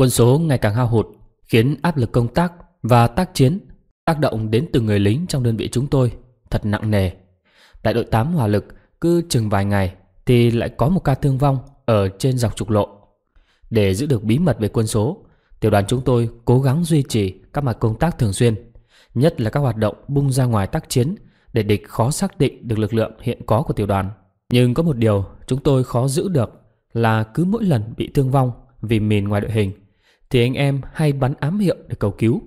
Quân số ngày càng hao hụt khiến áp lực công tác và tác chiến tác động đến từ người lính trong đơn vị chúng tôi thật nặng nề. Đại đội 8 hỏa lực cứ chừng vài ngày thì lại có một ca thương vong ở trên dọc trục lộ. Để giữ được bí mật về quân số, tiểu đoàn chúng tôi cố gắng duy trì các mặt công tác thường xuyên, nhất là các hoạt động bung ra ngoài tác chiến để địch khó xác định được lực lượng hiện có của tiểu đoàn. Nhưng có một điều chúng tôi khó giữ được là cứ mỗi lần bị thương vong vì mìn ngoài đội hình thì anh em hay bắn ám hiệu để cầu cứu.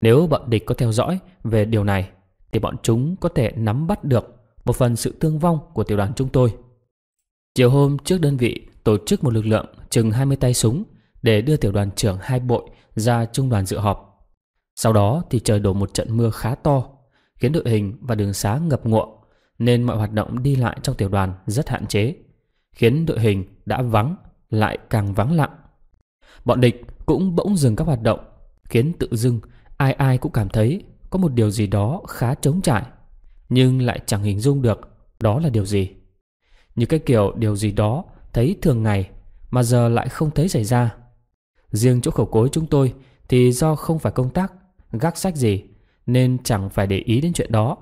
Nếu bọn địch có theo dõi về điều này thì bọn chúng có thể nắm bắt được một phần sự thương vong của tiểu đoàn chúng tôi. Chiều hôm trước đơn vị tổ chức một lực lượng chừng 20 tay súng để đưa tiểu đoàn trưởng hai bội ra trung đoàn dự họp. Sau đó thì trời đổ một trận mưa khá to, khiến đội hình và đường xá ngập ngụa, nên mọi hoạt động đi lại trong tiểu đoàn rất hạn chế, khiến đội hình đã vắng lại càng vắng lặng Bọn địch cũng bỗng dừng các hoạt động, khiến tự dưng ai ai cũng cảm thấy có một điều gì đó khá trống trải, nhưng lại chẳng hình dung được đó là điều gì. Như cái kiểu điều gì đó thấy thường ngày mà giờ lại không thấy xảy ra. Riêng chỗ khẩu cối chúng tôi thì do không phải công tác, gác sách gì nên chẳng phải để ý đến chuyện đó.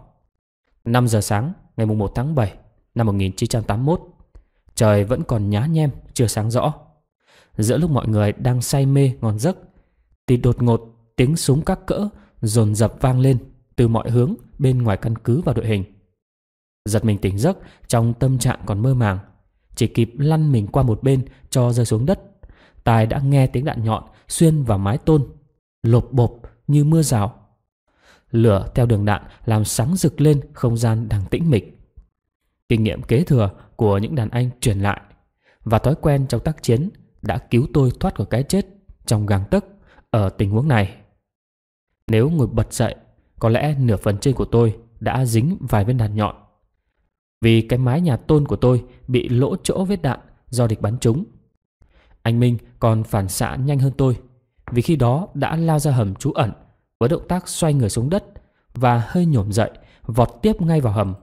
5 giờ sáng ngày mùng 1 tháng 7 năm 1981, trời vẫn còn nhá nhem chưa sáng rõ. Giữa lúc mọi người đang say mê ngon giấc Thì đột ngột tiếng súng các cỡ dồn dập vang lên từ mọi hướng bên ngoài căn cứ và đội hình. Giật mình tỉnh giấc trong tâm trạng còn mơ màng. Chỉ kịp lăn mình qua một bên cho rơi xuống đất. Tài đã nghe tiếng đạn nhọn xuyên vào mái tôn. Lột bộp như mưa rào. Lửa theo đường đạn làm sáng rực lên không gian đang tĩnh mịch. Kinh nghiệm kế thừa của những đàn anh truyền lại và thói quen trong tác chiến đã cứu tôi thoát khỏi cái chết trong gang tấc ở tình huống này. Nếu ngồi bật dậy, có lẽ nửa phần trên của tôi đã dính vài viên đạn nhọn. Vì cái mái nhà tôn của tôi bị lỗ chỗ vết đạn do địch bắn trúng. Anh Minh còn phản xạ nhanh hơn tôi, vì khi đó đã lao ra hầm trú ẩn với động tác xoay người xuống đất và hơi nhổm dậy, vọt tiếp ngay vào hầm.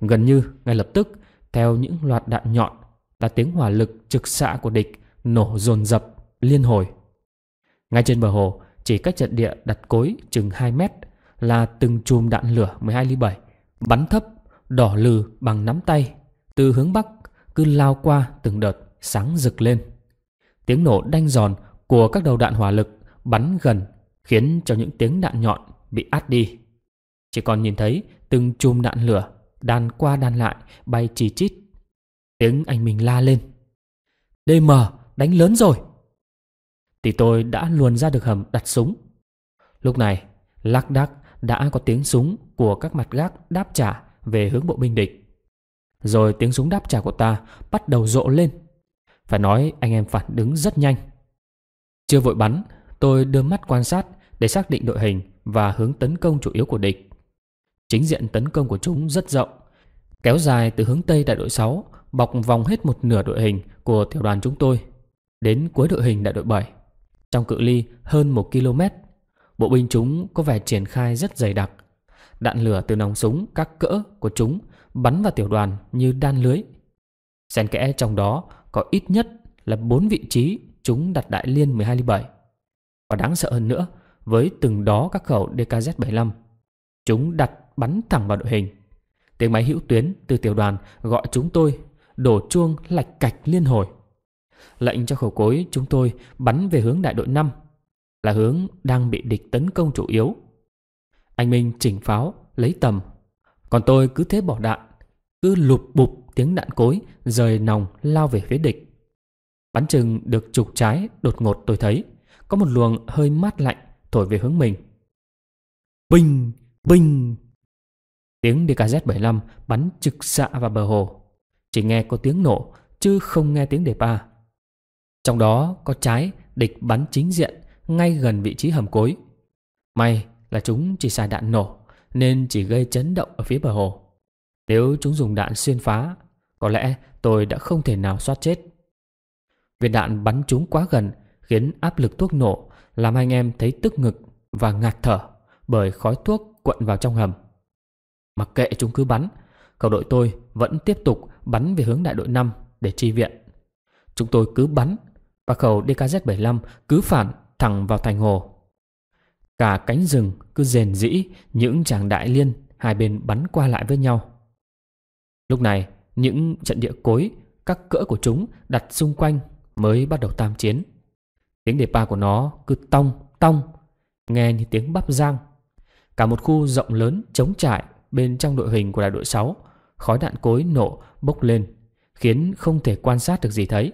Gần như ngay lập tức, theo những loạt đạn nhọn là tiếng hỏa lực trực xạ của địch nổ dồn dập liên hồi. Ngay trên bờ hồ, chỉ cách trận địa đặt cối chừng 2 mét là từng chùm đạn lửa 12 ly 7 bắn thấp, đỏ lừ bằng nắm tay, từ hướng bắc cứ lao qua từng đợt sáng rực lên. Tiếng nổ đanh giòn của các đầu đạn hỏa lực bắn gần khiến cho những tiếng đạn nhọn bị át đi. Chỉ còn nhìn thấy từng chùm đạn lửa đan qua đan lại bay chỉ chít Tiếng anh mình la lên. DM, đánh lớn rồi. Thì tôi đã luồn ra được hầm đặt súng. Lúc này, lắc đắc đã có tiếng súng của các mặt gác đáp trả về hướng bộ binh địch. Rồi tiếng súng đáp trả của ta bắt đầu rộ lên. Phải nói anh em phản ứng rất nhanh. Chưa vội bắn, tôi đưa mắt quan sát để xác định đội hình và hướng tấn công chủ yếu của địch. Chính diện tấn công của chúng rất rộng, kéo dài từ hướng Tây đại đội 6 bọc vòng hết một nửa đội hình của tiểu đoàn chúng tôi. Đến cuối đội hình đại đội 7, trong cự ly hơn 1 km, bộ binh chúng có vẻ triển khai rất dày đặc. Đạn lửa từ nòng súng các cỡ của chúng bắn vào tiểu đoàn như đan lưới. Xen kẽ trong đó có ít nhất là 4 vị trí chúng đặt đại liên 12 ly 7. Và đáng sợ hơn nữa, với từng đó các khẩu DKZ-75, chúng đặt bắn thẳng vào đội hình. Tiếng máy hữu tuyến từ tiểu đoàn gọi chúng tôi đổ chuông lạch cạch liên hồi. Lệnh cho khẩu cối chúng tôi bắn về hướng đại đội năm, là hướng đang bị địch tấn công chủ yếu. Anh Minh chỉnh pháo, lấy tầm. Còn tôi cứ thế bỏ đạn, cứ lụp bụp tiếng đạn cối rời nòng lao về phía địch. Bắn chừng được trục trái đột ngột tôi thấy có một luồng hơi mát lạnh thổi về hướng mình. Binh! Binh! Tiếng DKZ-75 bắn trực xạ vào bờ hồ. Chỉ nghe có tiếng nổ chứ không nghe tiếng đệp A. Trong đó có trái địch bắn chính diện ngay gần vị trí hầm cối. May là chúng chỉ xài đạn nổ nên chỉ gây chấn động ở phía bờ hồ. Nếu chúng dùng đạn xuyên phá, có lẽ tôi đã không thể nào soát chết. Viên đạn bắn chúng quá gần khiến áp lực thuốc nổ làm anh em thấy tức ngực và ngạt thở bởi khói thuốc quận vào trong hầm. Mặc kệ chúng cứ bắn, cầu đội tôi vẫn tiếp tục bắn về hướng đại đội 5 để chi viện. Chúng tôi cứ bắn và khẩu DKZ-75 cứ phản thẳng vào thành hồ. Cả cánh rừng cứ rền rĩ những chàng đại liên hai bên bắn qua lại với nhau. Lúc này, những trận địa cối, các cỡ của chúng đặt xung quanh mới bắt đầu tam chiến. Tiếng đề pa của nó cứ tong, tong, nghe như tiếng bắp rang. Cả một khu rộng lớn trống trải bên trong đội hình của đại đội 6 khói đạn cối nổ bốc lên, khiến không thể quan sát được gì thấy.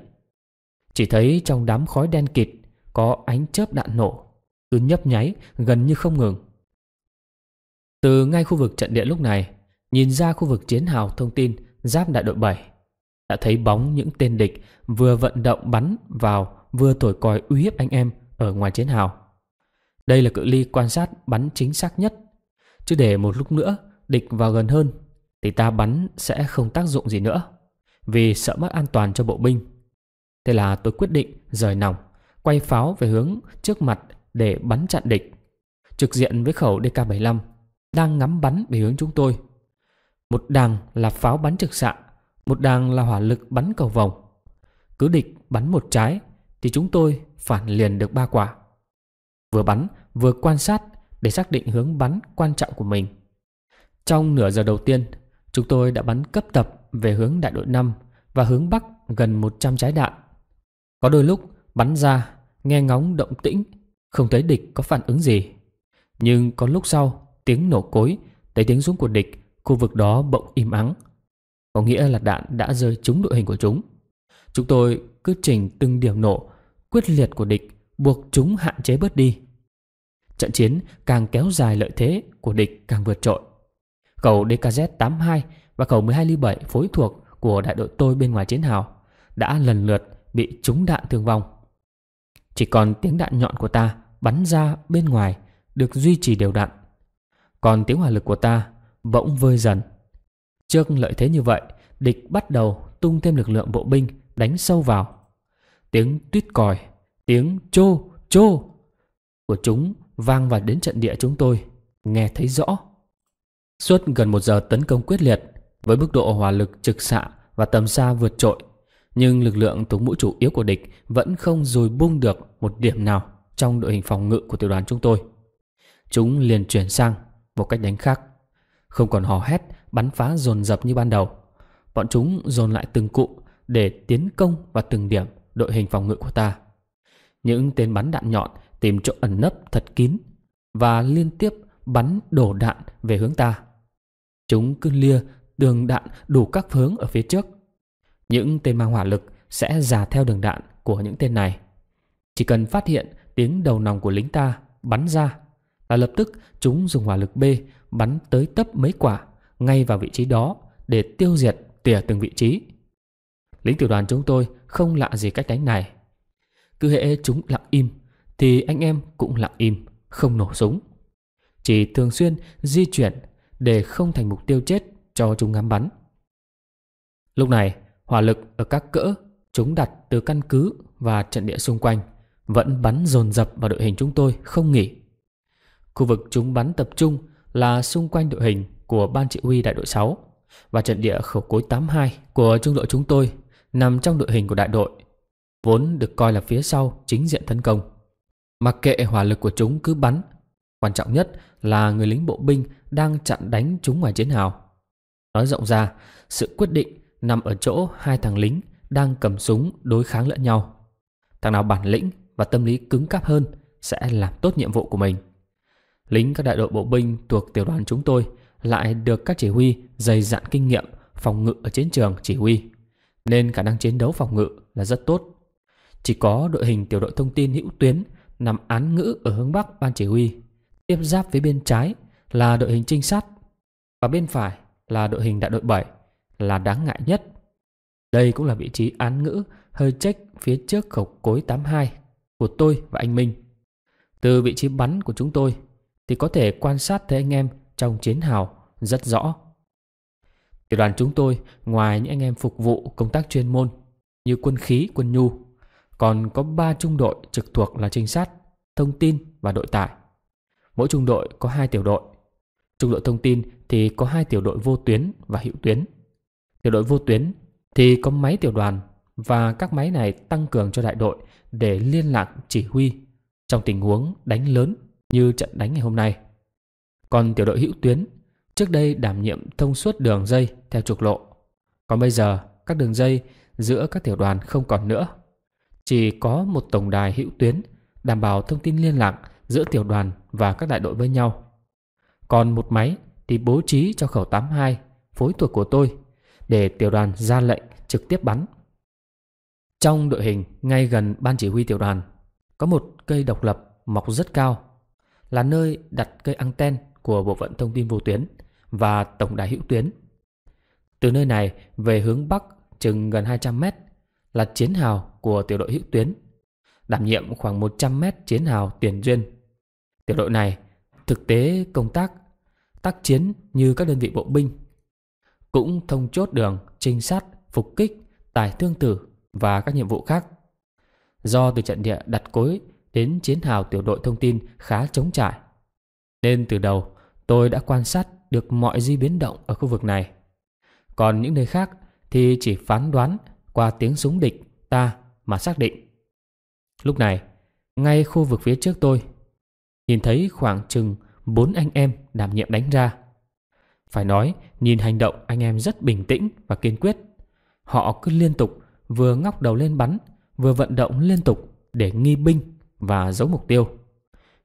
Chỉ thấy trong đám khói đen kịt có ánh chớp đạn nổ, cứ nhấp nháy gần như không ngừng. Từ ngay khu vực trận địa lúc này, nhìn ra khu vực chiến hào thông tin giáp đại đội 7, đã thấy bóng những tên địch vừa vận động bắn vào vừa thổi còi uy hiếp anh em ở ngoài chiến hào. Đây là cự ly quan sát bắn chính xác nhất, chứ để một lúc nữa địch vào gần hơn thì ta bắn sẽ không tác dụng gì nữa vì sợ mất an toàn cho bộ binh. Thế là tôi quyết định rời nòng, quay pháo về hướng trước mặt để bắn chặn địch. Trực diện với khẩu DK-75 đang ngắm bắn về hướng chúng tôi. Một đàng là pháo bắn trực xạ, một đàng là hỏa lực bắn cầu vòng. Cứ địch bắn một trái thì chúng tôi phản liền được ba quả. Vừa bắn vừa quan sát để xác định hướng bắn quan trọng của mình. Trong nửa giờ đầu tiên, Chúng tôi đã bắn cấp tập về hướng đại đội 5 và hướng Bắc gần 100 trái đạn. Có đôi lúc bắn ra, nghe ngóng động tĩnh, không thấy địch có phản ứng gì. Nhưng có lúc sau, tiếng nổ cối, thấy tiếng súng của địch, khu vực đó bỗng im ắng. Có nghĩa là đạn đã rơi trúng đội hình của chúng. Chúng tôi cứ trình từng điểm nổ, quyết liệt của địch buộc chúng hạn chế bớt đi. Trận chiến càng kéo dài lợi thế của địch càng vượt trội cầu DKZ-82 và cầu 12 ly 7 phối thuộc của đại đội tôi bên ngoài chiến hào đã lần lượt bị trúng đạn thương vong. Chỉ còn tiếng đạn nhọn của ta bắn ra bên ngoài được duy trì đều đặn. Còn tiếng hỏa lực của ta bỗng vơi dần. Trước lợi thế như vậy, địch bắt đầu tung thêm lực lượng bộ binh đánh sâu vào. Tiếng tuyết còi, tiếng chô chô của chúng vang vào đến trận địa chúng tôi, nghe thấy rõ. Suốt gần một giờ tấn công quyết liệt với mức độ hỏa lực trực xạ và tầm xa vượt trội, nhưng lực lượng tướng vũ chủ yếu của địch vẫn không dồi buông được một điểm nào trong đội hình phòng ngự của tiểu đoàn chúng tôi. Chúng liền chuyển sang một cách đánh khác, không còn hò hét, bắn phá dồn dập như ban đầu. Bọn chúng dồn lại từng cụ để tiến công vào từng điểm đội hình phòng ngự của ta. Những tên bắn đạn nhọn tìm chỗ ẩn nấp thật kín và liên tiếp bắn đổ đạn về hướng ta. Chúng cứ lia đường đạn đủ các hướng ở phía trước. Những tên mang hỏa lực sẽ già theo đường đạn của những tên này. Chỉ cần phát hiện tiếng đầu nòng của lính ta bắn ra là lập tức chúng dùng hỏa lực B bắn tới tấp mấy quả ngay vào vị trí đó để tiêu diệt tỉa từng vị trí. Lính tiểu đoàn chúng tôi không lạ gì cách đánh này. Cứ hễ chúng lặng im thì anh em cũng lặng im, không nổ súng. Chỉ thường xuyên di chuyển để không thành mục tiêu chết cho chúng ngắm bắn. Lúc này, hỏa lực ở các cỡ chúng đặt từ căn cứ và trận địa xung quanh vẫn bắn dồn dập vào đội hình chúng tôi không nghỉ. Khu vực chúng bắn tập trung là xung quanh đội hình của Ban Chỉ huy Đại đội 6 và trận địa khẩu cối 82 của trung đội chúng tôi nằm trong đội hình của đại đội, vốn được coi là phía sau chính diện tấn công. Mặc kệ hỏa lực của chúng cứ bắn, quan trọng nhất là người lính bộ binh đang chặn đánh chúng ngoài chiến hào. Nói rộng ra, sự quyết định nằm ở chỗ hai thằng lính đang cầm súng đối kháng lẫn nhau. Thằng nào bản lĩnh và tâm lý cứng cáp hơn sẽ làm tốt nhiệm vụ của mình. Lính các đại đội bộ binh thuộc tiểu đoàn chúng tôi lại được các chỉ huy dày dặn kinh nghiệm phòng ngự ở chiến trường chỉ huy, nên khả năng chiến đấu phòng ngự là rất tốt. Chỉ có đội hình tiểu đội thông tin hữu tuyến nằm án ngữ ở hướng bắc ban chỉ huy, tiếp giáp với bên trái là đội hình trinh sát và bên phải là đội hình đại đội 7 là đáng ngại nhất. Đây cũng là vị trí án ngữ hơi trách phía trước khẩu cối 82 của tôi và anh Minh. Từ vị trí bắn của chúng tôi thì có thể quan sát thấy anh em trong chiến hào rất rõ. Tiểu đoàn chúng tôi ngoài những anh em phục vụ công tác chuyên môn như quân khí, quân nhu, còn có 3 trung đội trực thuộc là trinh sát, thông tin và đội tải. Mỗi trung đội có 2 tiểu đội. Trung đội thông tin thì có hai tiểu đội vô tuyến và hữu tuyến. Tiểu đội vô tuyến thì có máy tiểu đoàn và các máy này tăng cường cho đại đội để liên lạc chỉ huy trong tình huống đánh lớn như trận đánh ngày hôm nay. Còn tiểu đội hữu tuyến trước đây đảm nhiệm thông suốt đường dây theo trục lộ. Còn bây giờ các đường dây giữa các tiểu đoàn không còn nữa. Chỉ có một tổng đài hữu tuyến đảm bảo thông tin liên lạc giữa tiểu đoàn và các đại đội với nhau. Còn một máy thì bố trí cho khẩu 82 phối thuộc của tôi để tiểu đoàn ra lệnh trực tiếp bắn. Trong đội hình ngay gần ban chỉ huy tiểu đoàn có một cây độc lập mọc rất cao là nơi đặt cây anten của bộ phận thông tin vô tuyến và tổng đài hữu tuyến. Từ nơi này về hướng bắc chừng gần 200 mét là chiến hào của tiểu đội hữu tuyến, đảm nhiệm khoảng 100 mét chiến hào tiền duyên. Tiểu đội này thực tế công tác tác chiến như các đơn vị bộ binh cũng thông chốt đường trinh sát phục kích tài thương tử và các nhiệm vụ khác do từ trận địa đặt cối đến chiến hào tiểu đội thông tin khá chống trải nên từ đầu tôi đã quan sát được mọi di biến động ở khu vực này còn những nơi khác thì chỉ phán đoán qua tiếng súng địch ta mà xác định lúc này ngay khu vực phía trước tôi nhìn thấy khoảng chừng bốn anh em đảm nhiệm đánh ra. Phải nói, nhìn hành động anh em rất bình tĩnh và kiên quyết. Họ cứ liên tục vừa ngóc đầu lên bắn, vừa vận động liên tục để nghi binh và giấu mục tiêu,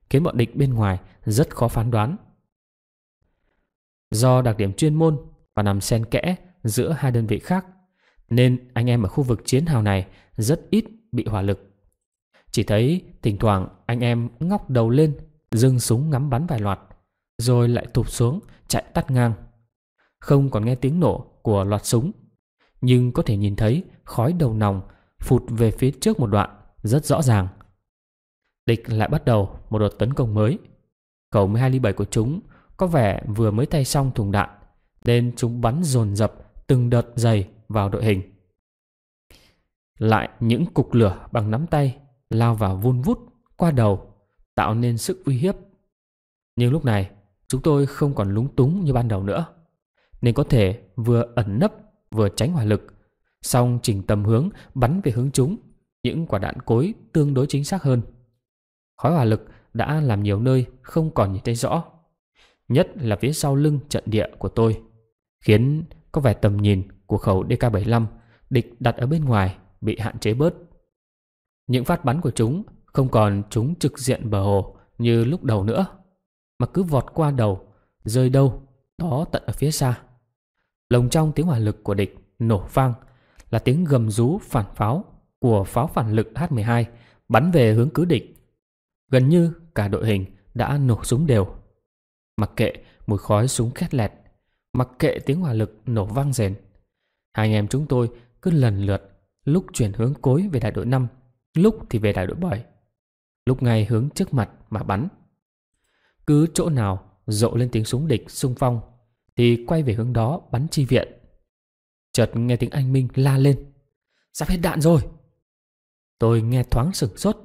khiến bọn địch bên ngoài rất khó phán đoán. Do đặc điểm chuyên môn và nằm xen kẽ giữa hai đơn vị khác, nên anh em ở khu vực chiến hào này rất ít bị hỏa lực. Chỉ thấy thỉnh thoảng anh em ngóc đầu lên dâng súng ngắm bắn vài loạt, rồi lại tụt xuống, chạy tắt ngang. Không còn nghe tiếng nổ của loạt súng, nhưng có thể nhìn thấy khói đầu nòng phụt về phía trước một đoạn rất rõ ràng. Địch lại bắt đầu một đợt tấn công mới. Khẩu 12-7 của chúng có vẻ vừa mới thay xong thùng đạn, nên chúng bắn dồn dập từng đợt dày vào đội hình. Lại những cục lửa bằng nắm tay lao vào vun vút qua đầu tạo nên sức uy hiếp. Nhưng lúc này, chúng tôi không còn lúng túng như ban đầu nữa, nên có thể vừa ẩn nấp vừa tránh hỏa lực, song chỉnh tầm hướng bắn về hướng chúng những quả đạn cối tương đối chính xác hơn. Khói hỏa lực đã làm nhiều nơi không còn nhìn thấy rõ, nhất là phía sau lưng trận địa của tôi, khiến có vẻ tầm nhìn của khẩu DK-75 địch đặt ở bên ngoài bị hạn chế bớt. Những phát bắn của chúng không còn chúng trực diện bờ hồ như lúc đầu nữa, mà cứ vọt qua đầu, rơi đâu, đó tận ở phía xa. Lồng trong tiếng hỏa lực của địch nổ vang là tiếng gầm rú phản pháo của pháo phản lực H-12 bắn về hướng cứ địch. Gần như cả đội hình đã nổ súng đều. Mặc kệ mùi khói súng khét lẹt, mặc kệ tiếng hỏa lực nổ vang rền. Hai anh em chúng tôi cứ lần lượt lúc chuyển hướng cối về đại đội 5, lúc thì về đại đội 7 lúc ngay hướng trước mặt mà bắn. Cứ chỗ nào rộ lên tiếng súng địch xung phong thì quay về hướng đó bắn chi viện. Chợt nghe tiếng anh Minh la lên. Sắp hết đạn rồi. Tôi nghe thoáng sửng sốt.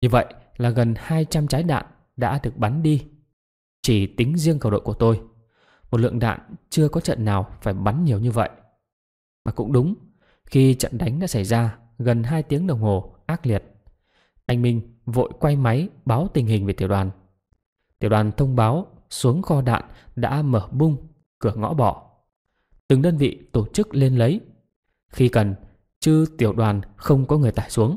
Như vậy là gần 200 trái đạn đã được bắn đi. Chỉ tính riêng cầu đội của tôi, một lượng đạn chưa có trận nào phải bắn nhiều như vậy. Mà cũng đúng, khi trận đánh đã xảy ra gần 2 tiếng đồng hồ ác liệt anh Minh vội quay máy báo tình hình về tiểu đoàn. Tiểu đoàn thông báo xuống kho đạn đã mở bung, cửa ngõ bỏ. Từng đơn vị tổ chức lên lấy. Khi cần, chứ tiểu đoàn không có người tải xuống.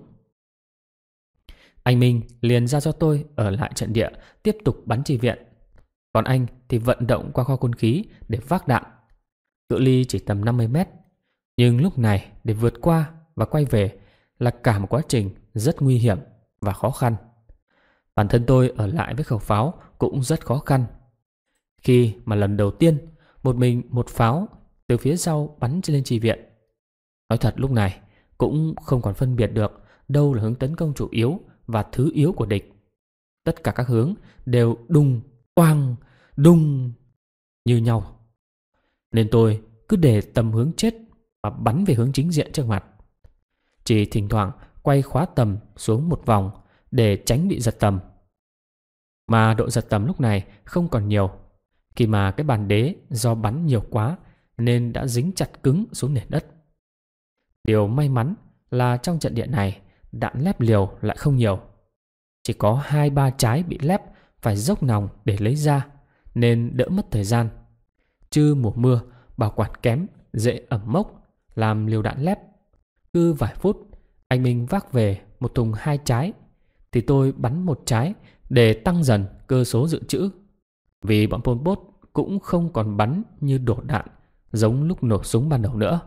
Anh Minh liền ra cho tôi ở lại trận địa tiếp tục bắn trì viện. Còn anh thì vận động qua kho quân khí để vác đạn. Cự ly chỉ tầm 50 mét. Nhưng lúc này để vượt qua và quay về là cả một quá trình rất nguy hiểm và khó khăn. Bản thân tôi ở lại với khẩu pháo cũng rất khó khăn. Khi mà lần đầu tiên một mình một pháo từ phía sau bắn lên trì viện. Nói thật lúc này cũng không còn phân biệt được đâu là hướng tấn công chủ yếu và thứ yếu của địch. Tất cả các hướng đều đùng, quang đùng như nhau. Nên tôi cứ để tầm hướng chết và bắn về hướng chính diện trước mặt. Chỉ thỉnh thoảng quay khóa tầm xuống một vòng để tránh bị giật tầm. Mà độ giật tầm lúc này không còn nhiều. Khi mà cái bàn đế do bắn nhiều quá nên đã dính chặt cứng xuống nền đất. Điều may mắn là trong trận địa này đạn lép liều lại không nhiều. Chỉ có hai ba trái bị lép phải dốc nòng để lấy ra nên đỡ mất thời gian. Chứ mùa mưa bảo quản kém, dễ ẩm mốc, làm liều đạn lép. Cứ vài phút anh Minh vác về một thùng hai trái Thì tôi bắn một trái Để tăng dần cơ số dự trữ Vì bọn Pol Pot cũng không còn bắn như đổ đạn Giống lúc nổ súng ban đầu nữa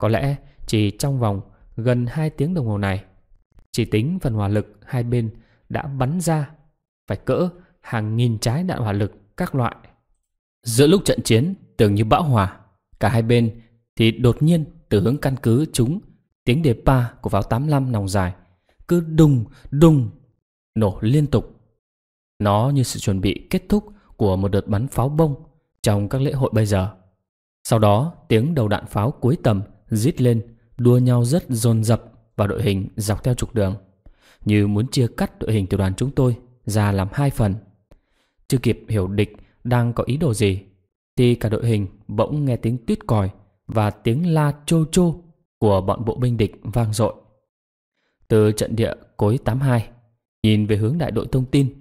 Có lẽ chỉ trong vòng gần hai tiếng đồng hồ này Chỉ tính phần hỏa lực hai bên đã bắn ra Phải cỡ hàng nghìn trái đạn hỏa lực các loại Giữa lúc trận chiến tưởng như bão hòa Cả hai bên thì đột nhiên từ hướng căn cứ chúng Tiếng đề pa của pháo 85 nòng dài cứ đùng đùng nổ liên tục. Nó như sự chuẩn bị kết thúc của một đợt bắn pháo bông trong các lễ hội bây giờ. Sau đó, tiếng đầu đạn pháo cuối tầm rít lên, đua nhau rất dồn dập vào đội hình dọc theo trục đường, như muốn chia cắt đội hình tiểu đoàn chúng tôi ra làm hai phần. Chưa kịp hiểu địch đang có ý đồ gì, thì cả đội hình bỗng nghe tiếng tuyết còi và tiếng la chô chô của bọn bộ binh địch vang dội. Từ trận địa cối 82, nhìn về hướng đại đội thông tin,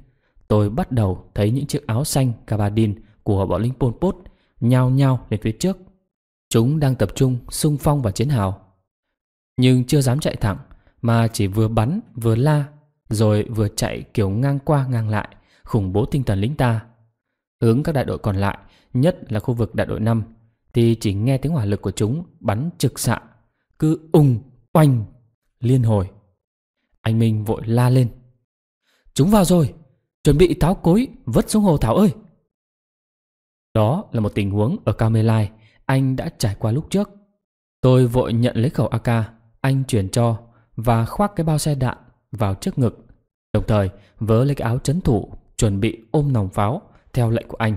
tôi bắt đầu thấy những chiếc áo xanh gabardine của bọn lính Pol Pot nhao nhao lên phía trước. Chúng đang tập trung xung phong và chiến hào. Nhưng chưa dám chạy thẳng mà chỉ vừa bắn vừa la rồi vừa chạy kiểu ngang qua ngang lại khủng bố tinh thần lính ta. Hướng các đại đội còn lại, nhất là khu vực đại đội 5 thì chỉ nghe tiếng hỏa lực của chúng bắn trực xạ cứ ung oanh liên hồi. Anh Minh vội la lên. Chúng vào rồi, chuẩn bị táo cối vứt xuống hồ Thảo ơi. Đó là một tình huống ở Cao Mê Lai anh đã trải qua lúc trước. Tôi vội nhận lấy khẩu AK anh chuyển cho và khoác cái bao xe đạn vào trước ngực, đồng thời vớ lấy cái áo chấn thủ chuẩn bị ôm nòng pháo theo lệnh của anh.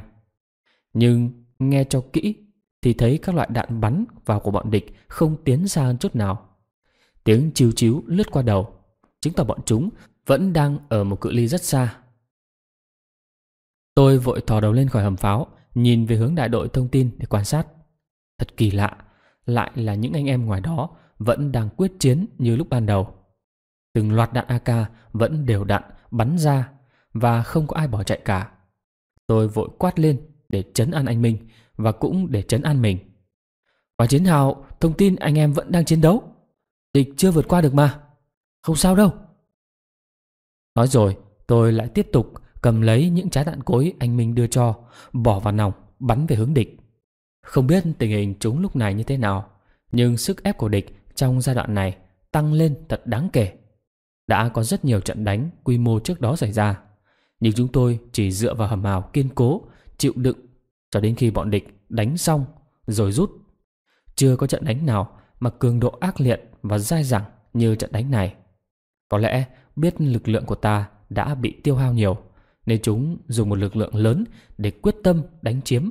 Nhưng nghe cho kỹ thì thấy các loại đạn bắn vào của bọn địch không tiến xa chút nào. Tiếng chiêu chiếu lướt qua đầu, chứng tỏ bọn chúng vẫn đang ở một cự ly rất xa. Tôi vội thò đầu lên khỏi hầm pháo, nhìn về hướng đại đội thông tin để quan sát. Thật kỳ lạ, lại là những anh em ngoài đó vẫn đang quyết chiến như lúc ban đầu. Từng loạt đạn AK vẫn đều đặn bắn ra và không có ai bỏ chạy cả. Tôi vội quát lên để chấn an anh Minh và cũng để chấn an mình. Quả chiến hào, thông tin anh em vẫn đang chiến đấu. Địch chưa vượt qua được mà. Không sao đâu. Nói rồi, tôi lại tiếp tục cầm lấy những trái đạn cối anh Minh đưa cho, bỏ vào nòng, bắn về hướng địch. Không biết tình hình chúng lúc này như thế nào, nhưng sức ép của địch trong giai đoạn này tăng lên thật đáng kể. Đã có rất nhiều trận đánh quy mô trước đó xảy ra, nhưng chúng tôi chỉ dựa vào hầm hào kiên cố, chịu đựng cho đến khi bọn địch đánh xong rồi rút. Chưa có trận đánh nào mà cường độ ác liệt và dai dẳng như trận đánh này. Có lẽ biết lực lượng của ta đã bị tiêu hao nhiều nên chúng dùng một lực lượng lớn để quyết tâm đánh chiếm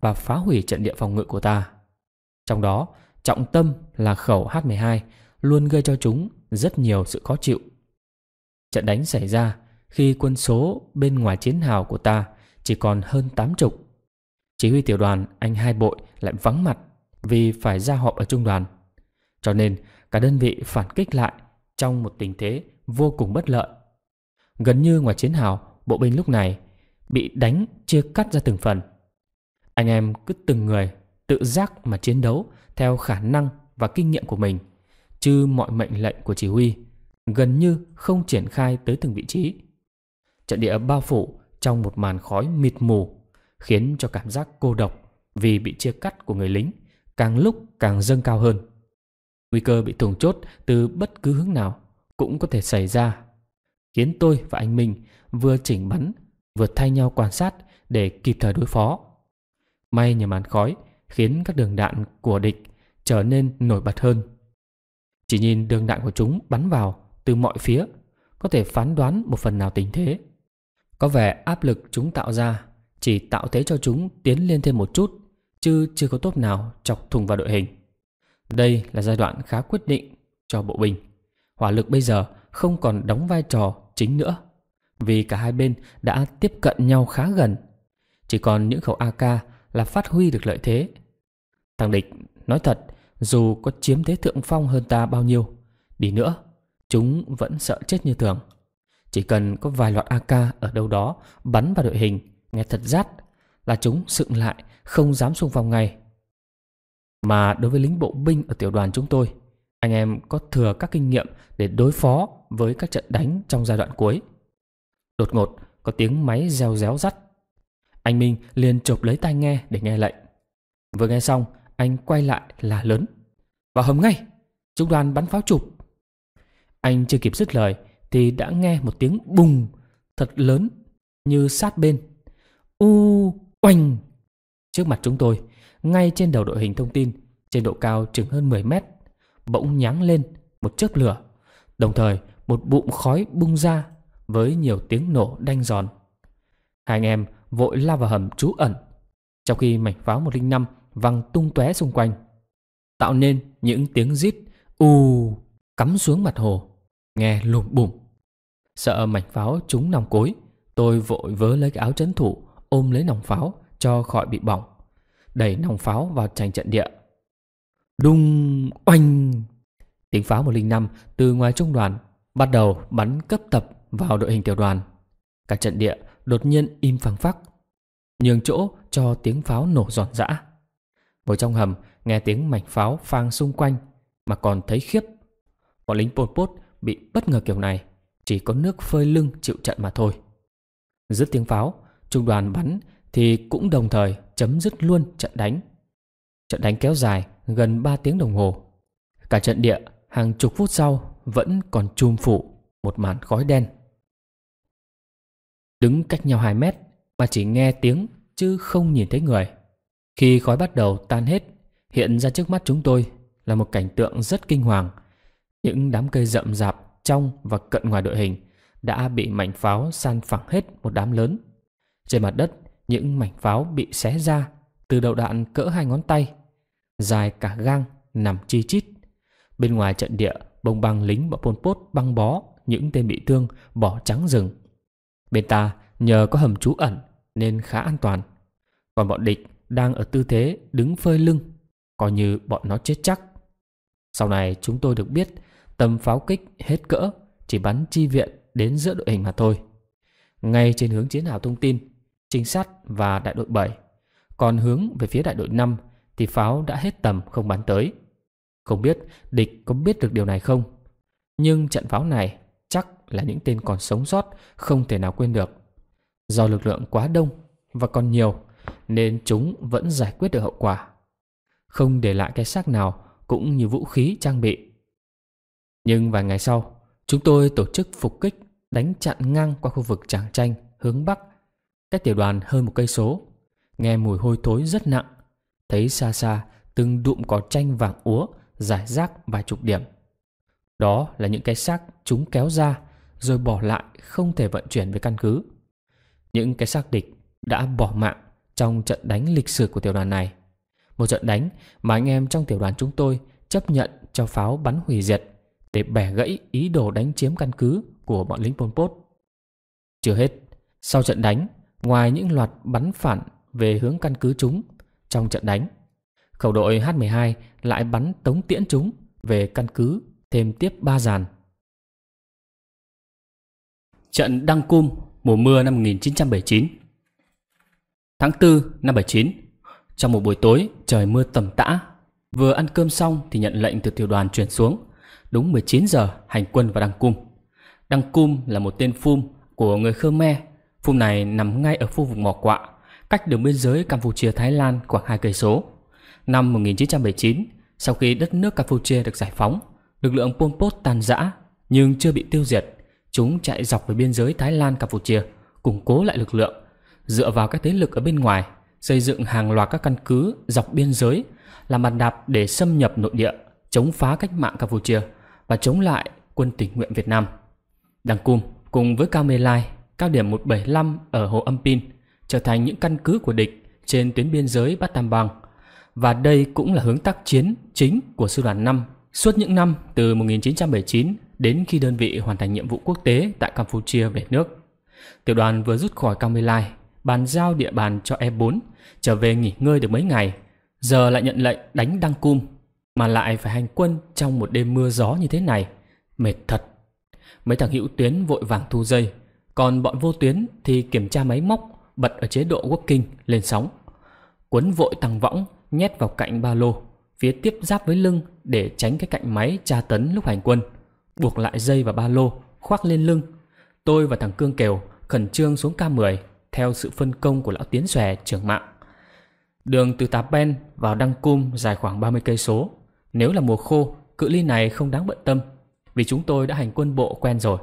và phá hủy trận địa phòng ngự của ta. Trong đó, trọng tâm là khẩu H-12 luôn gây cho chúng rất nhiều sự khó chịu. Trận đánh xảy ra khi quân số bên ngoài chiến hào của ta chỉ còn hơn tám chục chỉ huy tiểu đoàn anh hai bội lại vắng mặt vì phải ra họp ở trung đoàn. Cho nên cả đơn vị phản kích lại trong một tình thế vô cùng bất lợi. Gần như ngoài chiến hào, bộ binh lúc này bị đánh chia cắt ra từng phần. Anh em cứ từng người tự giác mà chiến đấu theo khả năng và kinh nghiệm của mình, chứ mọi mệnh lệnh của chỉ huy gần như không triển khai tới từng vị trí. Trận địa bao phủ trong một màn khói mịt mù khiến cho cảm giác cô độc vì bị chia cắt của người lính càng lúc càng dâng cao hơn. Nguy cơ bị thùng chốt từ bất cứ hướng nào cũng có thể xảy ra, khiến tôi và anh Minh vừa chỉnh bắn, vừa thay nhau quan sát để kịp thời đối phó. May nhờ màn khói khiến các đường đạn của địch trở nên nổi bật hơn. Chỉ nhìn đường đạn của chúng bắn vào từ mọi phía, có thể phán đoán một phần nào tình thế. Có vẻ áp lực chúng tạo ra chỉ tạo thế cho chúng tiến lên thêm một chút, chứ chưa có tốt nào chọc thùng vào đội hình. Đây là giai đoạn khá quyết định cho bộ binh. Hỏa lực bây giờ không còn đóng vai trò chính nữa, vì cả hai bên đã tiếp cận nhau khá gần. Chỉ còn những khẩu AK là phát huy được lợi thế. Thằng địch, nói thật, dù có chiếm thế thượng phong hơn ta bao nhiêu, đi nữa, chúng vẫn sợ chết như thường. Chỉ cần có vài loạt AK ở đâu đó bắn vào đội hình nghe thật rát là chúng sựng lại không dám xung phong ngay. Mà đối với lính bộ binh ở tiểu đoàn chúng tôi, anh em có thừa các kinh nghiệm để đối phó với các trận đánh trong giai đoạn cuối. Đột ngột có tiếng máy reo réo rắt. Anh Minh liền chộp lấy tai nghe để nghe lệnh. Vừa nghe xong, anh quay lại là lớn. Và hầm ngay, trung đoàn bắn pháo chụp. Anh chưa kịp dứt lời thì đã nghe một tiếng bùng thật lớn như sát bên U oanh Trước mặt chúng tôi Ngay trên đầu đội hình thông tin Trên độ cao chừng hơn 10 mét Bỗng nháng lên một chớp lửa Đồng thời một bụng khói bung ra Với nhiều tiếng nổ đanh giòn Hai anh em vội lao vào hầm trú ẩn Trong khi mảnh pháo 105 văng tung tóe xung quanh Tạo nên những tiếng rít u cắm xuống mặt hồ Nghe lùm bùm Sợ mảnh pháo trúng nòng cối Tôi vội vớ lấy cái áo chấn thủ ôm lấy nòng pháo cho khỏi bị bỏng, đẩy nòng pháo vào thành trận địa. Đung oanh! Tiếng pháo 105 từ ngoài trung đoàn bắt đầu bắn cấp tập vào đội hình tiểu đoàn. Cả trận địa đột nhiên im phăng phắc, nhường chỗ cho tiếng pháo nổ giòn giã. Ngồi trong hầm, nghe tiếng mảnh pháo phang xung quanh mà còn thấy khiếp. Bọn lính Pol Pot bị bất ngờ kiểu này, chỉ có nước phơi lưng chịu trận mà thôi. Dứt tiếng pháo, trung đoàn bắn thì cũng đồng thời chấm dứt luôn trận đánh. Trận đánh kéo dài gần 3 tiếng đồng hồ. Cả trận địa hàng chục phút sau vẫn còn chùm phủ một màn khói đen. Đứng cách nhau 2 mét mà chỉ nghe tiếng chứ không nhìn thấy người. Khi khói bắt đầu tan hết, hiện ra trước mắt chúng tôi là một cảnh tượng rất kinh hoàng. Những đám cây rậm rạp trong và cận ngoài đội hình đã bị mảnh pháo san phẳng hết một đám lớn. Trên mặt đất, những mảnh pháo bị xé ra từ đầu đạn cỡ hai ngón tay, dài cả gang nằm chi chít. Bên ngoài trận địa, bông băng lính bọn Pol Pot băng bó những tên bị thương bỏ trắng rừng. Bên ta nhờ có hầm trú ẩn nên khá an toàn. Còn bọn địch đang ở tư thế đứng phơi lưng, coi như bọn nó chết chắc. Sau này chúng tôi được biết tầm pháo kích hết cỡ chỉ bắn chi viện đến giữa đội hình mà thôi. Ngay trên hướng chiến hào thông tin, trinh sát và đại đội 7. Còn hướng về phía đại đội 5 thì pháo đã hết tầm không bắn tới. Không biết địch có biết được điều này không? Nhưng trận pháo này chắc là những tên còn sống sót không thể nào quên được. Do lực lượng quá đông và còn nhiều nên chúng vẫn giải quyết được hậu quả. Không để lại cái xác nào cũng như vũ khí trang bị. Nhưng vài ngày sau, chúng tôi tổ chức phục kích đánh chặn ngang qua khu vực Tràng Tranh hướng Bắc cách tiểu đoàn hơn một cây số. Nghe mùi hôi thối rất nặng. Thấy xa xa từng đụm cỏ tranh vàng úa giải rác vài chục điểm. Đó là những cái xác chúng kéo ra rồi bỏ lại không thể vận chuyển về căn cứ. Những cái xác địch đã bỏ mạng trong trận đánh lịch sử của tiểu đoàn này. Một trận đánh mà anh em trong tiểu đoàn chúng tôi chấp nhận cho pháo bắn hủy diệt để bẻ gãy ý đồ đánh chiếm căn cứ của bọn lính Pol Pot. Chưa hết, sau trận đánh, ngoài những loạt bắn phản về hướng căn cứ chúng trong trận đánh, khẩu đội H-12 lại bắn tống tiễn chúng về căn cứ thêm tiếp ba dàn. Trận Đăng Cung mùa mưa năm 1979 Tháng 4 năm 79 Trong một buổi tối trời mưa tầm tã Vừa ăn cơm xong thì nhận lệnh từ tiểu đoàn chuyển xuống Đúng 19 giờ hành quân vào Đăng Cung Đăng Cung là một tên phum của người Khmer Phum này nằm ngay ở khu vực mỏ quạ, cách đường biên giới Campuchia Thái Lan khoảng 2 cây số. Năm 1979, sau khi đất nước Campuchia được giải phóng, lực lượng Pol Pot tàn rã nhưng chưa bị tiêu diệt, chúng chạy dọc về biên giới Thái Lan Campuchia, củng cố lại lực lượng, dựa vào các thế lực ở bên ngoài, xây dựng hàng loạt các căn cứ dọc biên giới làm mặt đạp để xâm nhập nội địa, chống phá cách mạng Campuchia và chống lại quân tình nguyện Việt Nam. đằng Cung cùng với Cao cao điểm 175 ở Hồ Âm Pin trở thành những căn cứ của địch trên tuyến biên giới Bát Tam Bang. Và đây cũng là hướng tác chiến chính của sư đoàn 5 suốt những năm từ 1979 đến khi đơn vị hoàn thành nhiệm vụ quốc tế tại Campuchia về nước. Tiểu đoàn vừa rút khỏi Cao bàn giao địa bàn cho E4, trở về nghỉ ngơi được mấy ngày, giờ lại nhận lệnh đánh Đăng Cung, mà lại phải hành quân trong một đêm mưa gió như thế này. Mệt thật. Mấy thằng hữu tuyến vội vàng thu dây, còn bọn vô tuyến thì kiểm tra máy móc bật ở chế độ working lên sóng. Quấn vội tăng võng nhét vào cạnh ba lô, phía tiếp giáp với lưng để tránh cái cạnh máy tra tấn lúc hành quân. Buộc lại dây và ba lô, khoác lên lưng. Tôi và thằng Cương Kiều khẩn trương xuống K10 theo sự phân công của lão Tiến Xòe trưởng mạng. Đường từ Tà Ben vào Đăng Cung dài khoảng 30 cây số. Nếu là mùa khô, cự ly này không đáng bận tâm vì chúng tôi đã hành quân bộ quen rồi.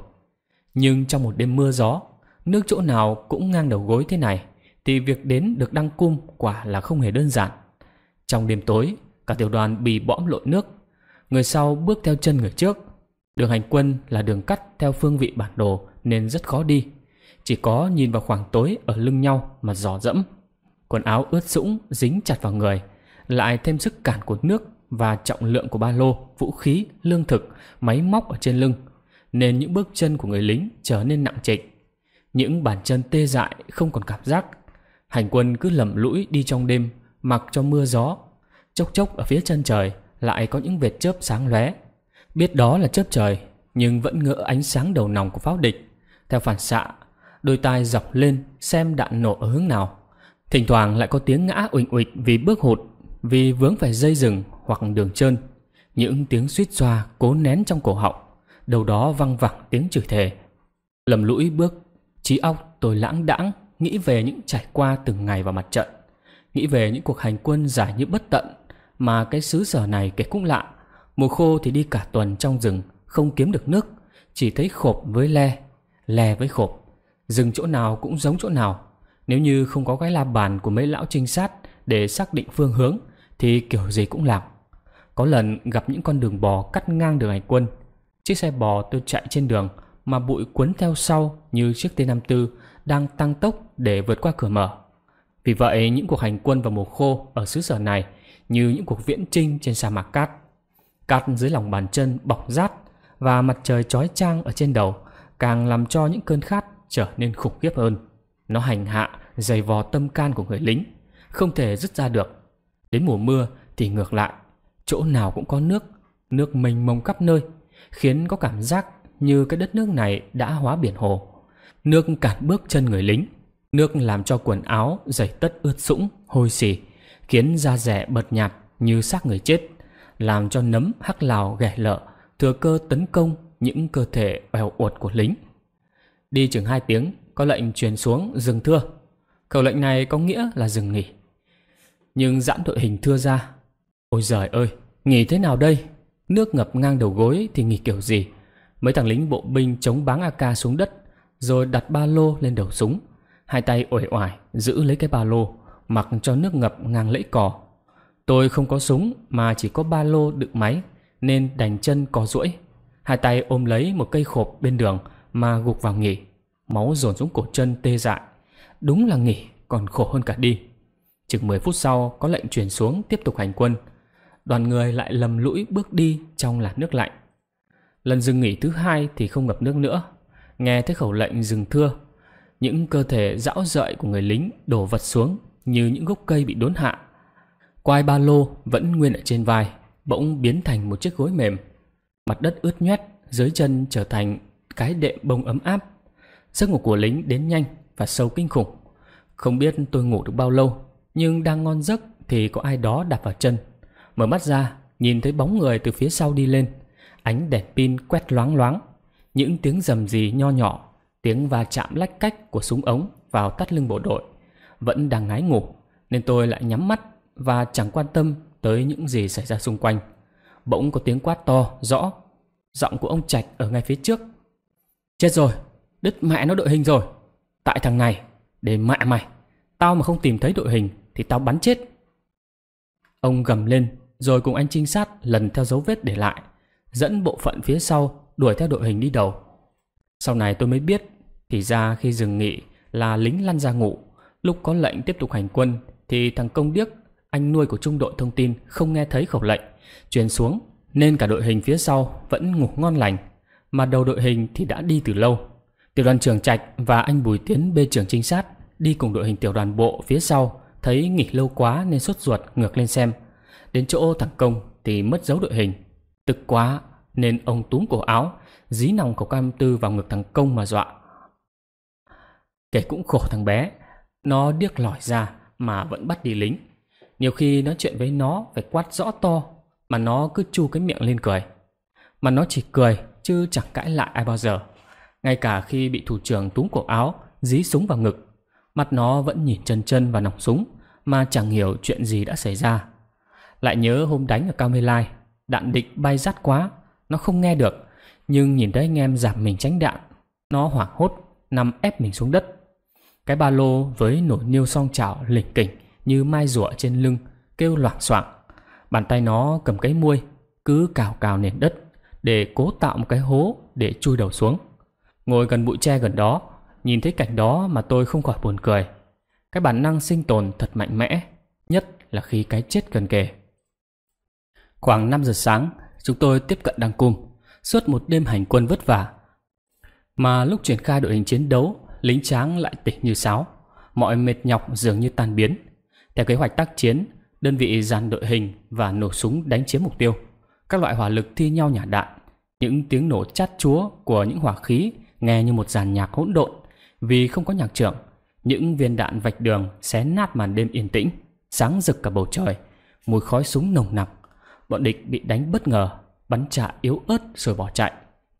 Nhưng trong một đêm mưa gió, nước chỗ nào cũng ngang đầu gối thế này, thì việc đến được đăng cung quả là không hề đơn giản. Trong đêm tối, cả tiểu đoàn bị bõm lội nước, người sau bước theo chân người trước. Đường hành quân là đường cắt theo phương vị bản đồ nên rất khó đi. Chỉ có nhìn vào khoảng tối ở lưng nhau mà dò dẫm. Quần áo ướt sũng dính chặt vào người, lại thêm sức cản của nước và trọng lượng của ba lô, vũ khí, lương thực, máy móc ở trên lưng – nên những bước chân của người lính trở nên nặng trịch. Những bàn chân tê dại không còn cảm giác. Hành quân cứ lầm lũi đi trong đêm, mặc cho mưa gió. Chốc chốc ở phía chân trời lại có những vệt chớp sáng lóe. Biết đó là chớp trời, nhưng vẫn ngỡ ánh sáng đầu nòng của pháo địch. Theo phản xạ, đôi tai dọc lên xem đạn nổ ở hướng nào. Thỉnh thoảng lại có tiếng ngã uỳnh uịch vì bước hụt, vì vướng phải dây rừng hoặc đường trơn. Những tiếng suýt xoa cố nén trong cổ họng đầu đó văng vẳng tiếng chửi thề. Lầm lũi bước, trí óc tôi lãng đãng nghĩ về những trải qua từng ngày vào mặt trận, nghĩ về những cuộc hành quân dài như bất tận mà cái xứ sở này kể cũng lạ. Mùa khô thì đi cả tuần trong rừng, không kiếm được nước, chỉ thấy khộp với le, le với khộp. Rừng chỗ nào cũng giống chỗ nào. Nếu như không có cái la bàn của mấy lão trinh sát để xác định phương hướng thì kiểu gì cũng lạc. Có lần gặp những con đường bò cắt ngang đường hành quân, Chiếc xe bò tôi chạy trên đường mà bụi cuốn theo sau như chiếc T54 đang tăng tốc để vượt qua cửa mở. Vì vậy, những cuộc hành quân vào mùa khô ở xứ sở này như những cuộc viễn trinh trên sa mạc cát. Cát dưới lòng bàn chân bọc rát và mặt trời chói chang ở trên đầu càng làm cho những cơn khát trở nên khủng khiếp hơn. Nó hành hạ, dày vò tâm can của người lính, không thể dứt ra được. Đến mùa mưa thì ngược lại, chỗ nào cũng có nước, nước mênh mông khắp nơi khiến có cảm giác như cái đất nước này đã hóa biển hồ. Nước cản bước chân người lính, nước làm cho quần áo, giày tất ướt sũng, hôi xì, khiến da rẻ bật nhạt như xác người chết, làm cho nấm hắc lào ghẻ lợ, thừa cơ tấn công những cơ thể bèo uột của lính. Đi chừng hai tiếng, có lệnh truyền xuống dừng thưa. Khẩu lệnh này có nghĩa là dừng nghỉ. Nhưng giãn đội hình thưa ra. Ôi giời ơi, nghỉ thế nào đây? nước ngập ngang đầu gối thì nghỉ kiểu gì. Mấy thằng lính bộ binh chống báng AK xuống đất, rồi đặt ba lô lên đầu súng. Hai tay uể oải giữ lấy cái ba lô, mặc cho nước ngập ngang lẫy cỏ. Tôi không có súng mà chỉ có ba lô đựng máy, nên đành chân co duỗi. Hai tay ôm lấy một cây khộp bên đường mà gục vào nghỉ. Máu dồn xuống cổ chân tê dại. Đúng là nghỉ còn khổ hơn cả đi. Chừng 10 phút sau có lệnh truyền xuống tiếp tục hành quân – đoàn người lại lầm lũi bước đi trong làn nước lạnh. Lần dừng nghỉ thứ hai thì không ngập nước nữa. Nghe thấy khẩu lệnh dừng thưa, những cơ thể rão dợi của người lính đổ vật xuống như những gốc cây bị đốn hạ. Quai ba lô vẫn nguyên ở trên vai, bỗng biến thành một chiếc gối mềm. Mặt đất ướt nhoét, dưới chân trở thành cái đệm bông ấm áp. Giấc ngủ của lính đến nhanh và sâu kinh khủng. Không biết tôi ngủ được bao lâu, nhưng đang ngon giấc thì có ai đó đạp vào chân mở mắt ra, nhìn thấy bóng người từ phía sau đi lên. Ánh đèn pin quét loáng loáng, những tiếng rầm rì nho nhỏ, tiếng va chạm lách cách của súng ống vào tắt lưng bộ đội. Vẫn đang ngái ngủ, nên tôi lại nhắm mắt và chẳng quan tâm tới những gì xảy ra xung quanh. Bỗng có tiếng quát to, rõ, giọng của ông Trạch ở ngay phía trước. Chết rồi, đứt mẹ nó đội hình rồi. Tại thằng này, để mẹ mày, tao mà không tìm thấy đội hình thì tao bắn chết. Ông gầm lên rồi cùng anh trinh sát lần theo dấu vết để lại, dẫn bộ phận phía sau đuổi theo đội hình đi đầu. Sau này tôi mới biết, thì ra khi dừng nghỉ là lính lăn ra ngủ, lúc có lệnh tiếp tục hành quân thì thằng công điếc, anh nuôi của trung đội thông tin không nghe thấy khẩu lệnh, truyền xuống nên cả đội hình phía sau vẫn ngủ ngon lành, mà đầu đội hình thì đã đi từ lâu. Tiểu đoàn trưởng Trạch và anh Bùi Tiến bê trưởng trinh sát đi cùng đội hình tiểu đoàn bộ phía sau thấy nghỉ lâu quá nên sốt ruột ngược lên xem Đến chỗ thằng Công thì mất dấu đội hình. Tức quá nên ông túm cổ áo, dí nòng khẩu cam tư vào ngực thằng Công mà dọa. Kể cũng khổ thằng bé, nó điếc lỏi ra mà vẫn bắt đi lính. Nhiều khi nói chuyện với nó phải quát rõ to mà nó cứ chu cái miệng lên cười. Mà nó chỉ cười chứ chẳng cãi lại ai bao giờ. Ngay cả khi bị thủ trưởng túm cổ áo, dí súng vào ngực, mặt nó vẫn nhìn chân chân vào nòng súng mà chẳng hiểu chuyện gì đã xảy ra. Lại nhớ hôm đánh ở Cao Mê Lai, đạn địch bay rát quá, nó không nghe được, nhưng nhìn thấy anh em giảm mình tránh đạn. Nó hoảng hốt, nằm ép mình xuống đất. Cái ba lô với nổi niêu song chảo lỉnh kỉnh như mai rủa trên lưng, kêu loảng xoảng. Bàn tay nó cầm cái muôi, cứ cào cào nền đất để cố tạo một cái hố để chui đầu xuống. Ngồi gần bụi tre gần đó, nhìn thấy cảnh đó mà tôi không khỏi buồn cười. Cái bản năng sinh tồn thật mạnh mẽ, nhất là khi cái chết gần kề. Khoảng 5 giờ sáng, chúng tôi tiếp cận Đăng Cung, suốt một đêm hành quân vất vả. Mà lúc triển khai đội hình chiến đấu, lính tráng lại tỉnh như sáo, mọi mệt nhọc dường như tan biến. Theo kế hoạch tác chiến, đơn vị dàn đội hình và nổ súng đánh chiếm mục tiêu. Các loại hỏa lực thi nhau nhả đạn, những tiếng nổ chát chúa của những hỏa khí nghe như một dàn nhạc hỗn độn. Vì không có nhạc trưởng, những viên đạn vạch đường xé nát màn đêm yên tĩnh, sáng rực cả bầu trời, mùi khói súng nồng nặc bọn địch bị đánh bất ngờ, bắn trả yếu ớt rồi bỏ chạy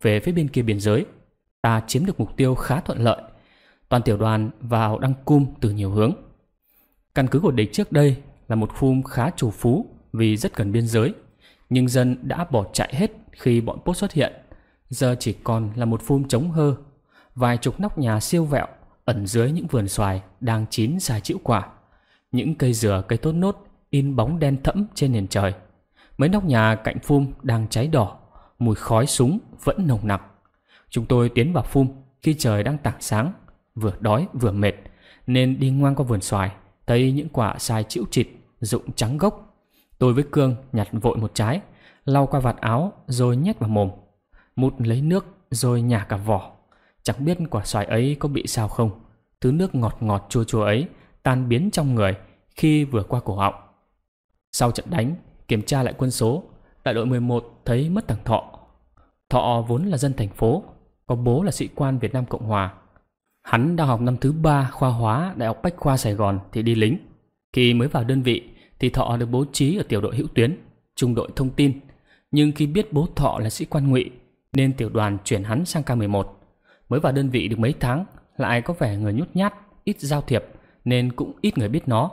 về phía bên kia biên giới. Ta chiếm được mục tiêu khá thuận lợi. Toàn tiểu đoàn vào đăng cung từ nhiều hướng. Căn cứ của địch trước đây là một khu khá chủ phú vì rất gần biên giới, nhưng dân đã bỏ chạy hết khi bọn post xuất hiện. Giờ chỉ còn là một phun trống hơ, vài chục nóc nhà siêu vẹo ẩn dưới những vườn xoài đang chín dài chịu quả. Những cây dừa cây tốt nốt in bóng đen thẫm trên nền trời. Mấy nóc nhà cạnh phum đang cháy đỏ, mùi khói súng vẫn nồng nặc. Chúng tôi tiến vào phum khi trời đang tảng sáng, vừa đói vừa mệt, nên đi ngoan qua vườn xoài, thấy những quả sai chịu chịt, rụng trắng gốc. Tôi với Cương nhặt vội một trái, lau qua vạt áo rồi nhét vào mồm. Mút lấy nước rồi nhả cả vỏ. Chẳng biết quả xoài ấy có bị sao không. Thứ nước ngọt ngọt chua chua ấy tan biến trong người khi vừa qua cổ họng. Sau trận đánh, kiểm tra lại quân số, đại đội 11 thấy mất thằng Thọ. Thọ vốn là dân thành phố, có bố là sĩ quan Việt Nam Cộng Hòa. Hắn đang học năm thứ ba khoa hóa Đại học Bách Khoa Sài Gòn thì đi lính. Khi mới vào đơn vị thì Thọ được bố trí ở tiểu đội hữu tuyến, trung đội thông tin. Nhưng khi biết bố Thọ là sĩ quan ngụy nên tiểu đoàn chuyển hắn sang K11. Mới vào đơn vị được mấy tháng lại có vẻ người nhút nhát, ít giao thiệp nên cũng ít người biết nó.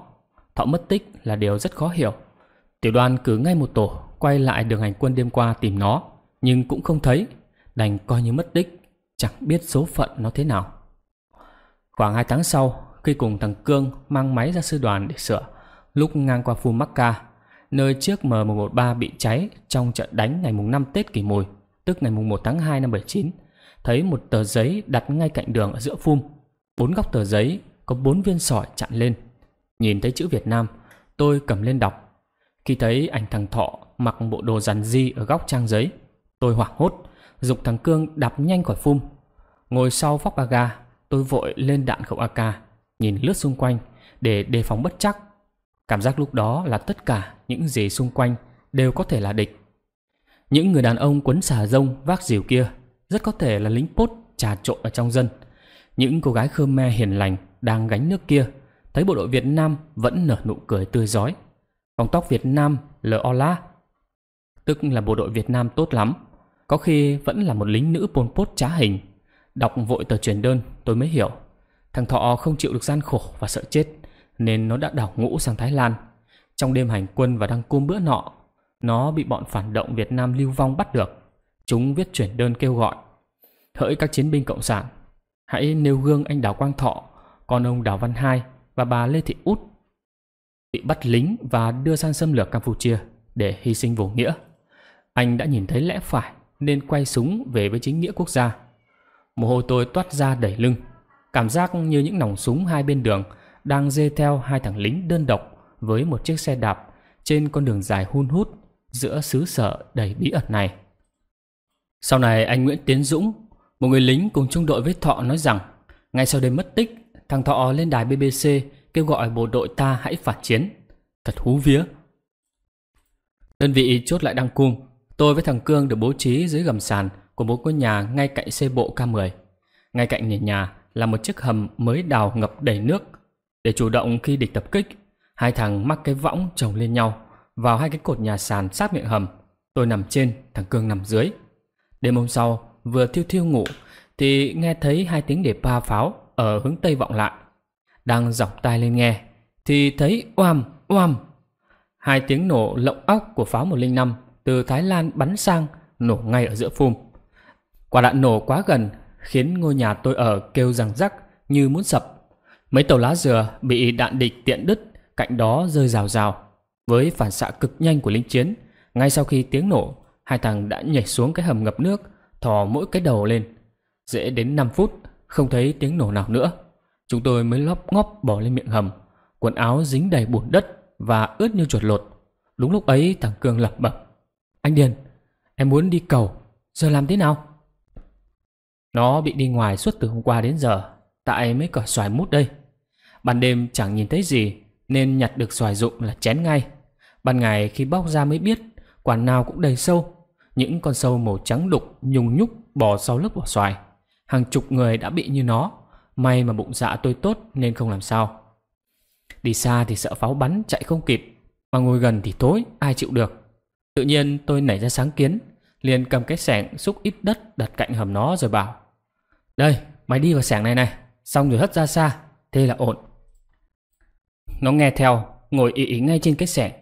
Thọ mất tích là điều rất khó hiểu Tiểu đoàn cử ngay một tổ quay lại đường hành quân đêm qua tìm nó, nhưng cũng không thấy, đành coi như mất tích, chẳng biết số phận nó thế nào. Khoảng 2 tháng sau, khi cùng thằng Cương mang máy ra sư đoàn để sửa, lúc ngang qua Fumacca, nơi chiếc M113 bị cháy trong trận đánh ngày mùng 5 Tết kỷ mùi, tức ngày mùng 1 tháng 2 năm 79, thấy một tờ giấy đặt ngay cạnh đường ở giữa phum. Bốn góc tờ giấy có bốn viên sỏi chặn lên. Nhìn thấy chữ Việt Nam, tôi cầm lên đọc khi thấy ảnh thằng Thọ mặc bộ đồ rằn di ở góc trang giấy, tôi hoảng hốt, dục thằng Cương đạp nhanh khỏi phum. Ngồi sau phóc aga, tôi vội lên đạn khẩu AK, nhìn lướt xung quanh để đề phòng bất chắc. Cảm giác lúc đó là tất cả những gì xung quanh đều có thể là địch. Những người đàn ông quấn xà rông vác dìu kia rất có thể là lính pốt trà trộn ở trong dân. Những cô gái khơ me hiền lành đang gánh nước kia thấy bộ đội Việt Nam vẫn nở nụ cười tươi rói Bóng tóc Việt Nam l o Tức là bộ đội Việt Nam tốt lắm. Có khi vẫn là một lính nữ Pol Pot trá hình. Đọc vội tờ truyền đơn tôi mới hiểu. Thằng Thọ không chịu được gian khổ và sợ chết nên nó đã đảo ngũ sang Thái Lan. Trong đêm hành quân và đang cung bữa nọ, nó bị bọn phản động Việt Nam lưu vong bắt được. Chúng viết chuyển đơn kêu gọi. Hỡi các chiến binh cộng sản, hãy nêu gương anh Đào Quang Thọ, con ông Đào Văn Hai và bà Lê Thị Út bị bắt lính và đưa sang xâm lược Campuchia để hy sinh vô nghĩa. Anh đã nhìn thấy lẽ phải nên quay súng về với chính nghĩa quốc gia. Mồ hôi tôi toát ra đẩy lưng, cảm giác như những nòng súng hai bên đường đang dê theo hai thằng lính đơn độc với một chiếc xe đạp trên con đường dài hun hút giữa xứ sở đầy bí ẩn này. Sau này anh Nguyễn Tiến Dũng, một người lính cùng trung đội với Thọ nói rằng ngay sau đêm mất tích, thằng Thọ lên đài BBC kêu gọi bộ đội ta hãy phản chiến. Thật hú vía. Đơn vị chốt lại Đăng Cung, tôi với thằng Cương được bố trí dưới gầm sàn của một ngôi nhà ngay cạnh xe bộ K10. Ngay cạnh nền nhà là một chiếc hầm mới đào ngập đầy nước. Để chủ động khi địch tập kích, hai thằng mắc cái võng chồng lên nhau vào hai cái cột nhà sàn sát miệng hầm. Tôi nằm trên, thằng Cương nằm dưới. Đêm hôm sau, vừa thiêu thiêu ngủ thì nghe thấy hai tiếng để ba pháo ở hướng Tây vọng lại đang dọc tai lên nghe, thì thấy oam, oam. Hai tiếng nổ lộng óc của pháo 105 từ Thái Lan bắn sang, nổ ngay ở giữa phum. Quả đạn nổ quá gần, khiến ngôi nhà tôi ở kêu răng rắc như muốn sập. Mấy tàu lá dừa bị đạn địch tiện đứt, cạnh đó rơi rào rào. Với phản xạ cực nhanh của lính chiến, ngay sau khi tiếng nổ, hai thằng đã nhảy xuống cái hầm ngập nước, thò mỗi cái đầu lên. Dễ đến 5 phút, không thấy tiếng nổ nào nữa. Chúng tôi mới lóp ngóp bỏ lên miệng hầm, quần áo dính đầy bùn đất và ướt như chuột lột. Đúng lúc ấy thằng Cường lẩm bẩm. Anh Điền, em muốn đi cầu, giờ làm thế nào? Nó bị đi ngoài suốt từ hôm qua đến giờ, tại mấy cỏ xoài mút đây. Ban đêm chẳng nhìn thấy gì, nên nhặt được xoài rụng là chén ngay. Ban ngày khi bóc ra mới biết, quả nào cũng đầy sâu. Những con sâu màu trắng đục, nhung nhúc bò sau lớp vỏ xoài. Hàng chục người đã bị như nó. May mà bụng dạ tôi tốt nên không làm sao Đi xa thì sợ pháo bắn chạy không kịp Mà ngồi gần thì tối ai chịu được Tự nhiên tôi nảy ra sáng kiến Liền cầm cái sẻng xúc ít đất đặt cạnh hầm nó rồi bảo Đây mày đi vào sẻng này này Xong rồi hất ra xa Thế là ổn Nó nghe theo ngồi ý ý ngay trên cái sẻng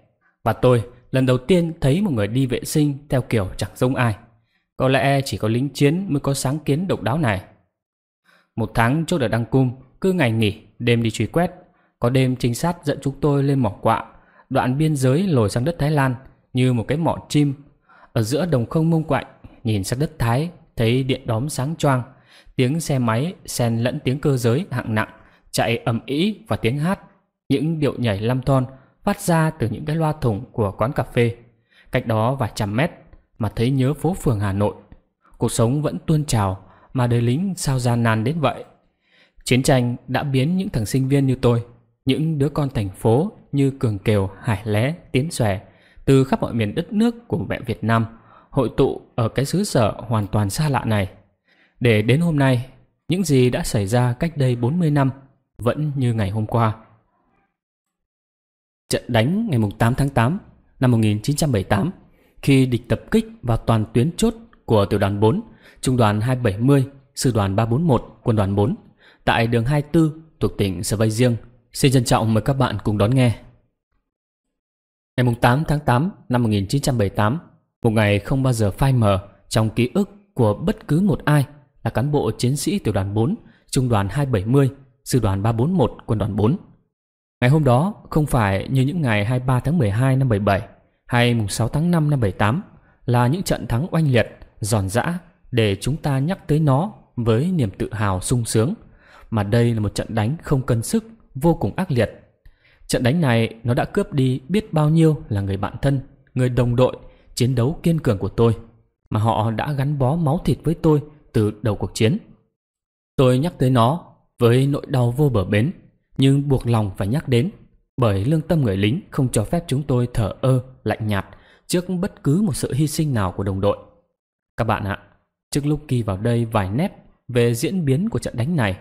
Và tôi lần đầu tiên thấy một người đi vệ sinh theo kiểu chẳng giống ai Có lẽ chỉ có lính chiến mới có sáng kiến độc đáo này một tháng trước ở Đăng Cung, cứ ngày nghỉ, đêm đi truy quét. Có đêm trinh sát dẫn chúng tôi lên mỏ quạ, đoạn biên giới lồi sang đất Thái Lan như một cái mỏ chim. Ở giữa đồng không mông quạnh, nhìn sang đất Thái, thấy điện đóm sáng choang, tiếng xe máy xen lẫn tiếng cơ giới hạng nặng, chạy ầm ĩ và tiếng hát, những điệu nhảy lăm thon phát ra từ những cái loa thùng của quán cà phê. Cách đó vài trăm mét mà thấy nhớ phố phường Hà Nội. Cuộc sống vẫn tuôn trào mà đời lính sao gian nan đến vậy. Chiến tranh đã biến những thằng sinh viên như tôi, những đứa con thành phố như Cường Kiều, Hải Lé, Tiến Xòe, từ khắp mọi miền đất nước của mẹ Việt Nam, hội tụ ở cái xứ sở hoàn toàn xa lạ này. Để đến hôm nay, những gì đã xảy ra cách đây 40 năm vẫn như ngày hôm qua. Trận đánh ngày 8 tháng 8 năm 1978 khi địch tập kích vào toàn tuyến chốt của tiểu đoàn 4 Trung đoàn 270, Sư đoàn 341, Quân đoàn 4 tại đường 24 thuộc tỉnh Sở Vây Riêng. Xin trân trọng mời các bạn cùng đón nghe. Ngày 8 tháng 8 năm 1978, một ngày không bao giờ phai mờ trong ký ức của bất cứ một ai là cán bộ chiến sĩ tiểu đoàn 4, trung đoàn 270, sư đoàn 341, quân đoàn 4. Ngày hôm đó không phải như những ngày 23 tháng 12 năm 77 hay mùng 6 tháng 5 năm 78 là những trận thắng oanh liệt, giòn giã để chúng ta nhắc tới nó với niềm tự hào sung sướng. Mà đây là một trận đánh không cân sức, vô cùng ác liệt. Trận đánh này nó đã cướp đi biết bao nhiêu là người bạn thân, người đồng đội, chiến đấu kiên cường của tôi. Mà họ đã gắn bó máu thịt với tôi từ đầu cuộc chiến. Tôi nhắc tới nó với nỗi đau vô bờ bến, nhưng buộc lòng phải nhắc đến bởi lương tâm người lính không cho phép chúng tôi thở ơ, lạnh nhạt trước bất cứ một sự hy sinh nào của đồng đội. Các bạn ạ, Trước lúc ghi vào đây vài nét về diễn biến của trận đánh này,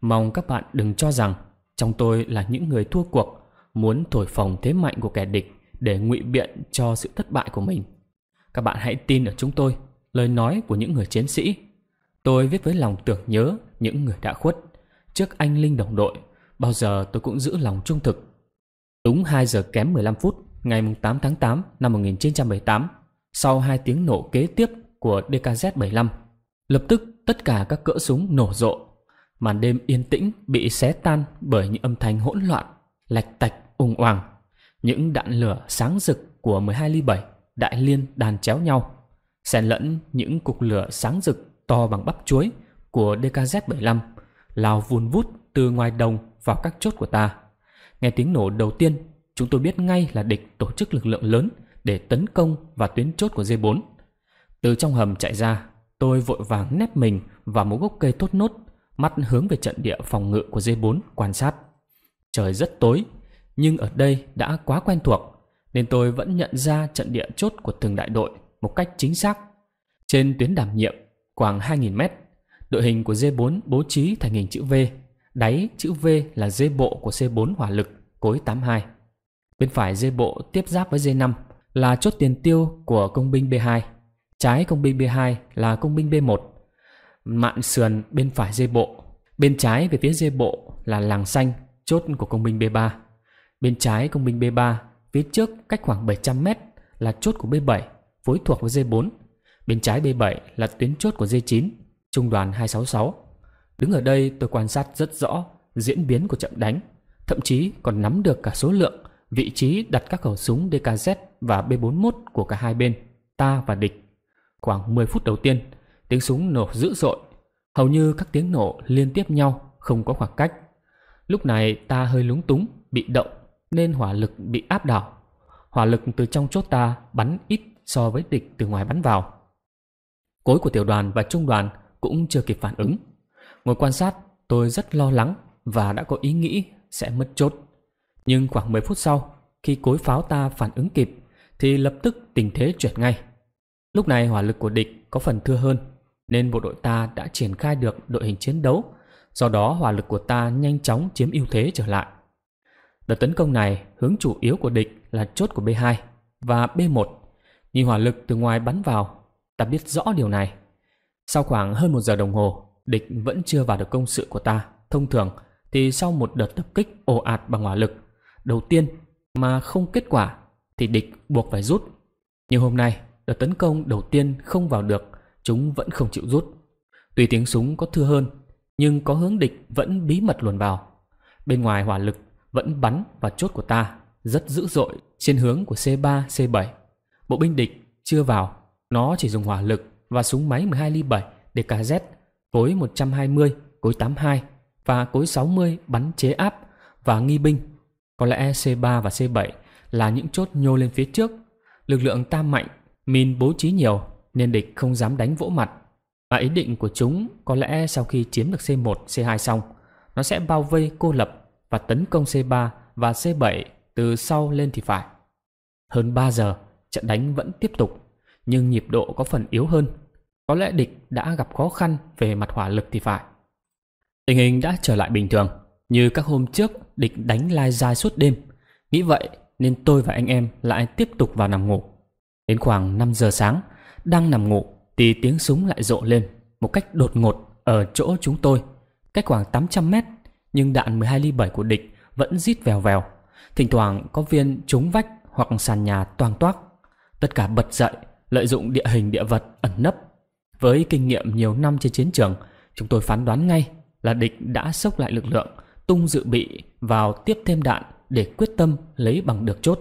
mong các bạn đừng cho rằng trong tôi là những người thua cuộc muốn thổi phồng thế mạnh của kẻ địch để ngụy biện cho sự thất bại của mình. Các bạn hãy tin ở chúng tôi, lời nói của những người chiến sĩ. Tôi viết với lòng tưởng nhớ những người đã khuất. Trước anh linh đồng đội, bao giờ tôi cũng giữ lòng trung thực. Đúng 2 giờ kém 15 phút ngày 8 tháng 8 năm 1978, sau 2 tiếng nổ kế tiếp của DKZ-75. Lập tức tất cả các cỡ súng nổ rộ. Màn đêm yên tĩnh bị xé tan bởi những âm thanh hỗn loạn, lạch tạch, ùng oàng. Những đạn lửa sáng rực của 12 ly 7 đại liên đàn chéo nhau, xen lẫn những cục lửa sáng rực to bằng bắp chuối của DKZ-75 lao vun vút từ ngoài đồng vào các chốt của ta. Nghe tiếng nổ đầu tiên, chúng tôi biết ngay là địch tổ chức lực lượng lớn để tấn công vào tuyến chốt của D4. Từ trong hầm chạy ra, tôi vội vàng nép mình vào một gốc cây tốt nốt, mắt hướng về trận địa phòng ngự của D4 quan sát. Trời rất tối, nhưng ở đây đã quá quen thuộc, nên tôi vẫn nhận ra trận địa chốt của từng đại đội một cách chính xác. Trên tuyến đảm nhiệm, khoảng 2.000 mét, đội hình của D4 bố trí thành hình chữ V, đáy chữ V là dây bộ của C4 hỏa lực cối 82. Bên phải dây bộ tiếp giáp với dê 5 là chốt tiền tiêu của công binh B2 Trái công binh B2 là công binh B1, mạn sườn bên phải dây bộ. Bên trái về phía dây bộ là làng xanh, chốt của công binh B3. Bên trái công binh B3, phía trước cách khoảng 700 m là chốt của B7, phối thuộc với dây 4. Bên trái B7 là tuyến chốt của dây 9, trung đoàn 266. Đứng ở đây tôi quan sát rất rõ diễn biến của trận đánh, thậm chí còn nắm được cả số lượng, vị trí đặt các khẩu súng DKZ và B41 của cả hai bên, ta và địch. Khoảng 10 phút đầu tiên, tiếng súng nổ dữ dội. Hầu như các tiếng nổ liên tiếp nhau, không có khoảng cách. Lúc này ta hơi lúng túng, bị động, nên hỏa lực bị áp đảo. Hỏa lực từ trong chốt ta bắn ít so với địch từ ngoài bắn vào. Cối của tiểu đoàn và trung đoàn cũng chưa kịp phản ứng. Ngồi quan sát, tôi rất lo lắng và đã có ý nghĩ sẽ mất chốt. Nhưng khoảng 10 phút sau, khi cối pháo ta phản ứng kịp, thì lập tức tình thế chuyển ngay. Lúc này hỏa lực của địch có phần thưa hơn, nên bộ đội ta đã triển khai được đội hình chiến đấu, do đó hỏa lực của ta nhanh chóng chiếm ưu thế trở lại. Đợt tấn công này hướng chủ yếu của địch là chốt của B2 và B1. Nhìn hỏa lực từ ngoài bắn vào, ta biết rõ điều này. Sau khoảng hơn một giờ đồng hồ, địch vẫn chưa vào được công sự của ta. Thông thường thì sau một đợt tập kích ồ ạt bằng hỏa lực, đầu tiên mà không kết quả thì địch buộc phải rút. Nhưng hôm nay đợt tấn công đầu tiên không vào được, chúng vẫn không chịu rút. Tuy tiếng súng có thưa hơn, nhưng có hướng địch vẫn bí mật luồn vào. Bên ngoài hỏa lực vẫn bắn vào chốt của ta, rất dữ dội trên hướng của C3, C7. Bộ binh địch chưa vào, nó chỉ dùng hỏa lực và súng máy 12 ly 7 để cá Z, cối 120, cối 82 và cối 60 bắn chế áp và nghi binh. Có lẽ C3 và C7 là những chốt nhô lên phía trước. Lực lượng ta mạnh Min bố trí nhiều nên địch không dám đánh vỗ mặt. và ý định của chúng có lẽ sau khi chiếm được C1, C2 xong, nó sẽ bao vây cô lập và tấn công C3 và C7 từ sau lên thì phải. Hơn 3 giờ, trận đánh vẫn tiếp tục, nhưng nhịp độ có phần yếu hơn. Có lẽ địch đã gặp khó khăn về mặt hỏa lực thì phải. Tình hình đã trở lại bình thường, như các hôm trước địch đánh lai dai suốt đêm. Nghĩ vậy nên tôi và anh em lại tiếp tục vào nằm ngủ. Đến khoảng 5 giờ sáng, đang nằm ngủ thì tiếng súng lại rộ lên một cách đột ngột ở chỗ chúng tôi, cách khoảng 800 mét, nhưng đạn 12 ly 7 của địch vẫn rít vèo vèo. Thỉnh thoảng có viên trúng vách hoặc sàn nhà toang toác. Tất cả bật dậy, lợi dụng địa hình địa vật ẩn nấp. Với kinh nghiệm nhiều năm trên chiến trường, chúng tôi phán đoán ngay là địch đã sốc lại lực lượng, tung dự bị vào tiếp thêm đạn để quyết tâm lấy bằng được chốt.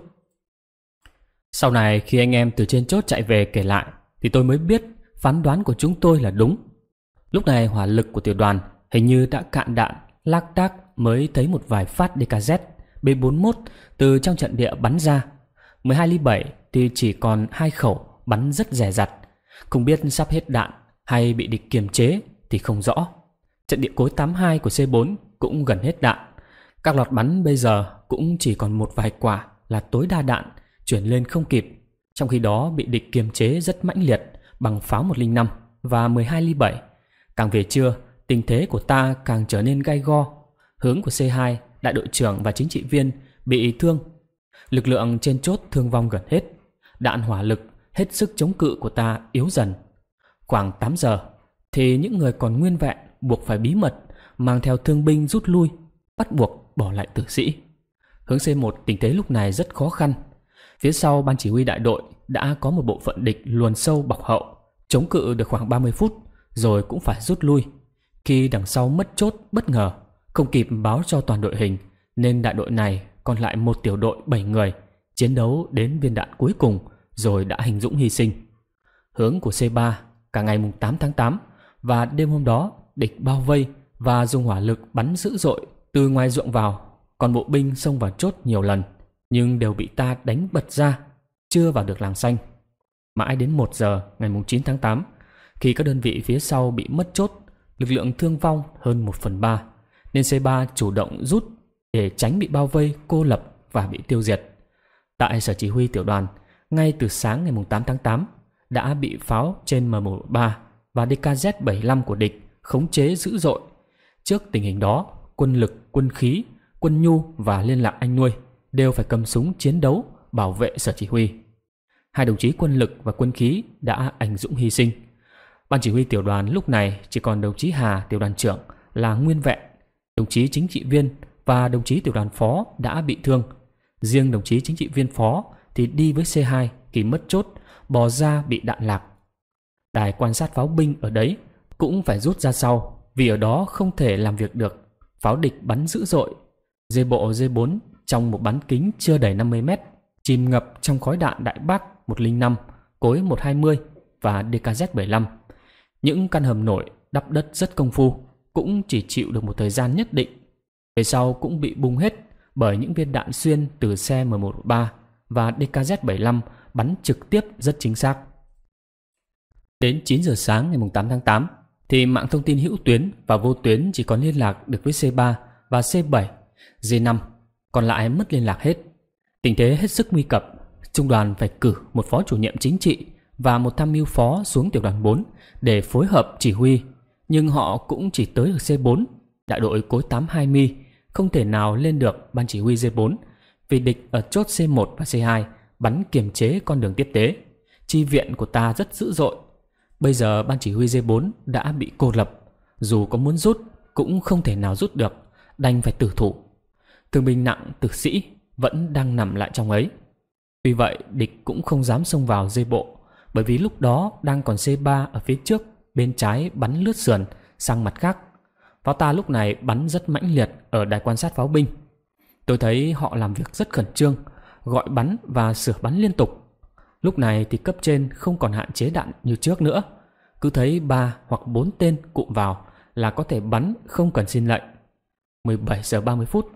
Sau này khi anh em từ trên chốt chạy về kể lại thì tôi mới biết phán đoán của chúng tôi là đúng. Lúc này hỏa lực của tiểu đoàn hình như đã cạn đạn, lác đác mới thấy một vài phát DKZ B41 từ trong trận địa bắn ra. 12 ly 7 thì chỉ còn hai khẩu bắn rất rẻ rặt. Không biết sắp hết đạn hay bị địch kiềm chế thì không rõ. Trận địa cối 82 của C4 cũng gần hết đạn. Các loạt bắn bây giờ cũng chỉ còn một vài quả là tối đa đạn chuyển lên không kịp, trong khi đó bị địch kiềm chế rất mãnh liệt bằng pháo 105 và 12 ly 7. Càng về trưa, tình thế của ta càng trở nên gai go. Hướng của C2, đại đội trưởng và chính trị viên bị thương. Lực lượng trên chốt thương vong gần hết. Đạn hỏa lực hết sức chống cự của ta yếu dần. Khoảng 8 giờ thì những người còn nguyên vẹn buộc phải bí mật mang theo thương binh rút lui, bắt buộc bỏ lại tử sĩ. Hướng C1 tình thế lúc này rất khó khăn Phía sau ban chỉ huy đại đội đã có một bộ phận địch luồn sâu bọc hậu, chống cự được khoảng 30 phút rồi cũng phải rút lui. Khi đằng sau mất chốt bất ngờ, không kịp báo cho toàn đội hình nên đại đội này còn lại một tiểu đội 7 người chiến đấu đến viên đạn cuối cùng rồi đã hình dũng hy sinh. Hướng của C3 cả ngày mùng 8 tháng 8 và đêm hôm đó địch bao vây và dùng hỏa lực bắn dữ dội từ ngoài ruộng vào, còn bộ binh xông vào chốt nhiều lần nhưng đều bị ta đánh bật ra, chưa vào được làng xanh. Mãi đến 1 giờ ngày 9 tháng 8, khi các đơn vị phía sau bị mất chốt, lực lượng thương vong hơn 1 phần 3, nên C3 chủ động rút để tránh bị bao vây, cô lập và bị tiêu diệt. Tại sở chỉ huy tiểu đoàn, ngay từ sáng ngày 8 tháng 8, đã bị pháo trên M13 và DKZ-75 của địch khống chế dữ dội. Trước tình hình đó, quân lực, quân khí, quân nhu và liên lạc anh nuôi đều phải cầm súng chiến đấu bảo vệ sở chỉ huy. Hai đồng chí quân lực và quân khí đã anh dũng hy sinh. Ban chỉ huy tiểu đoàn lúc này chỉ còn đồng chí Hà tiểu đoàn trưởng là nguyên vẹn, đồng chí chính trị viên và đồng chí tiểu đoàn phó đã bị thương. Riêng đồng chí chính trị viên phó thì đi với C2 thì mất chốt, bò ra bị đạn lạc. Đài quan sát pháo binh ở đấy cũng phải rút ra sau vì ở đó không thể làm việc được. Pháo địch bắn dữ dội. Dây bộ D4 trong một bán kính chưa đầy 50 mét, chìm ngập trong khói đạn đại bác 105, cối 120 và DKZ-75. Những căn hầm nổi đắp đất rất công phu, cũng chỉ chịu được một thời gian nhất định. Về sau cũng bị bung hết bởi những viên đạn xuyên từ xe M113 và DKZ-75 bắn trực tiếp rất chính xác. Đến 9 giờ sáng ngày 8 tháng 8, thì mạng thông tin hữu tuyến và vô tuyến chỉ còn liên lạc được với C3 và C7, G5 còn lại mất liên lạc hết. Tình thế hết sức nguy cấp, trung đoàn phải cử một phó chủ nhiệm chính trị và một tham mưu phó xuống tiểu đoàn 4 để phối hợp chỉ huy, nhưng họ cũng chỉ tới được C4, đại đội cối 82 mi không thể nào lên được ban chỉ huy D4 vì địch ở chốt C1 và C2 bắn kiềm chế con đường tiếp tế. Chi viện của ta rất dữ dội. Bây giờ ban chỉ huy D4 đã bị cô lập, dù có muốn rút cũng không thể nào rút được, đành phải tử thủ thương binh nặng tử sĩ vẫn đang nằm lại trong ấy. Tuy vậy, địch cũng không dám xông vào dây bộ, bởi vì lúc đó đang còn C3 ở phía trước, bên trái bắn lướt sườn sang mặt khác. Pháo ta lúc này bắn rất mãnh liệt ở đài quan sát pháo binh. Tôi thấy họ làm việc rất khẩn trương, gọi bắn và sửa bắn liên tục. Lúc này thì cấp trên không còn hạn chế đạn như trước nữa. Cứ thấy ba hoặc bốn tên cụm vào là có thể bắn không cần xin lệnh. 17 giờ 30 phút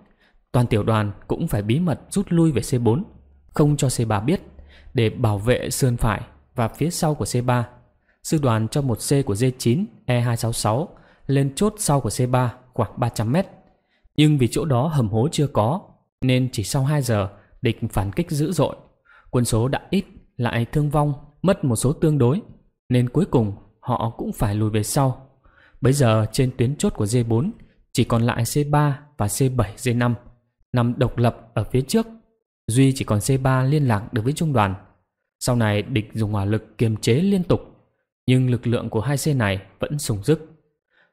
Toàn tiểu đoàn cũng phải bí mật rút lui về C4, không cho C3 biết, để bảo vệ sườn phải và phía sau của C3. Sư đoàn cho một C của D9 E266 lên chốt sau của C3 khoảng 300 mét. Nhưng vì chỗ đó hầm hố chưa có, nên chỉ sau 2 giờ địch phản kích dữ dội. Quân số đã ít, lại thương vong, mất một số tương đối, nên cuối cùng họ cũng phải lùi về sau. Bây giờ trên tuyến chốt của D4 chỉ còn lại C3 và C7 D5 nằm độc lập ở phía trước. Duy chỉ còn C3 liên lạc được với trung đoàn. Sau này địch dùng hỏa lực kiềm chế liên tục, nhưng lực lượng của hai c này vẫn sùng dứt.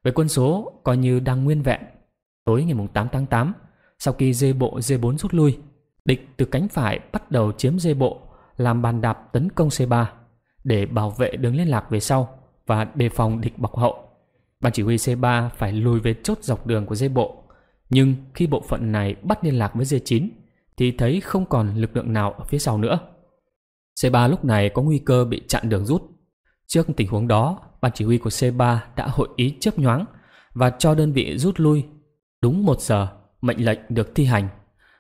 Về quân số, coi như đang nguyên vẹn. Tối ngày 8 tháng 8, sau khi dê bộ d 4 rút lui, địch từ cánh phải bắt đầu chiếm dê bộ, làm bàn đạp tấn công C3 để bảo vệ đường liên lạc về sau và đề phòng địch bọc hậu. Ban chỉ huy C3 phải lùi về chốt dọc đường của dây bộ nhưng khi bộ phận này bắt liên lạc với D9 thì thấy không còn lực lượng nào ở phía sau nữa. C3 lúc này có nguy cơ bị chặn đường rút. Trước tình huống đó, ban chỉ huy của C3 đã hội ý chớp nhoáng và cho đơn vị rút lui. Đúng một giờ, mệnh lệnh được thi hành.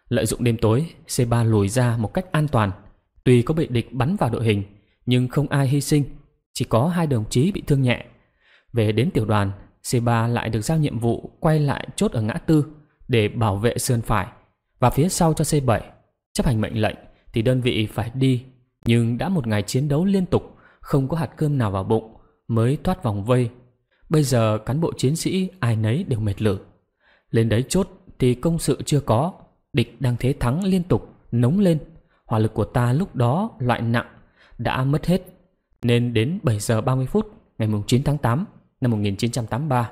Lợi dụng đêm tối, C3 lùi ra một cách an toàn. Tuy có bị địch bắn vào đội hình, nhưng không ai hy sinh, chỉ có hai đồng chí bị thương nhẹ. Về đến tiểu đoàn, C3 lại được giao nhiệm vụ quay lại chốt ở ngã tư để bảo vệ sườn phải và phía sau cho C7. Chấp hành mệnh lệnh thì đơn vị phải đi, nhưng đã một ngày chiến đấu liên tục, không có hạt cơm nào vào bụng mới thoát vòng vây. Bây giờ cán bộ chiến sĩ ai nấy đều mệt lử. Lên đấy chốt thì công sự chưa có, địch đang thế thắng liên tục, nóng lên. Hỏa lực của ta lúc đó loại nặng, đã mất hết. Nên đến 7 giờ 30 phút ngày 9 tháng 8 năm 1983,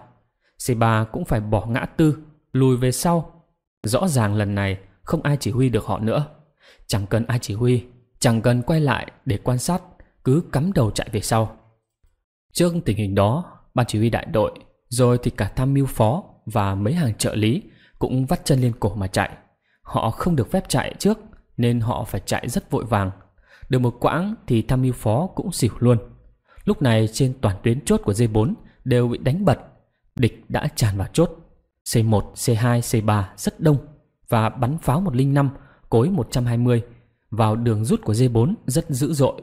C3 cũng phải bỏ ngã tư lùi về sau. Rõ ràng lần này không ai chỉ huy được họ nữa. Chẳng cần ai chỉ huy, chẳng cần quay lại để quan sát, cứ cắm đầu chạy về sau. Trước tình hình đó, ban chỉ huy đại đội, rồi thì cả tham mưu phó và mấy hàng trợ lý cũng vắt chân lên cổ mà chạy. Họ không được phép chạy trước nên họ phải chạy rất vội vàng. Được một quãng thì tham mưu phó cũng xỉu luôn. Lúc này trên toàn tuyến chốt của D4 đều bị đánh bật, địch đã tràn vào chốt. C1, C2, C3 rất đông và bắn pháo 105 cối 120 vào đường rút của D4 rất dữ dội.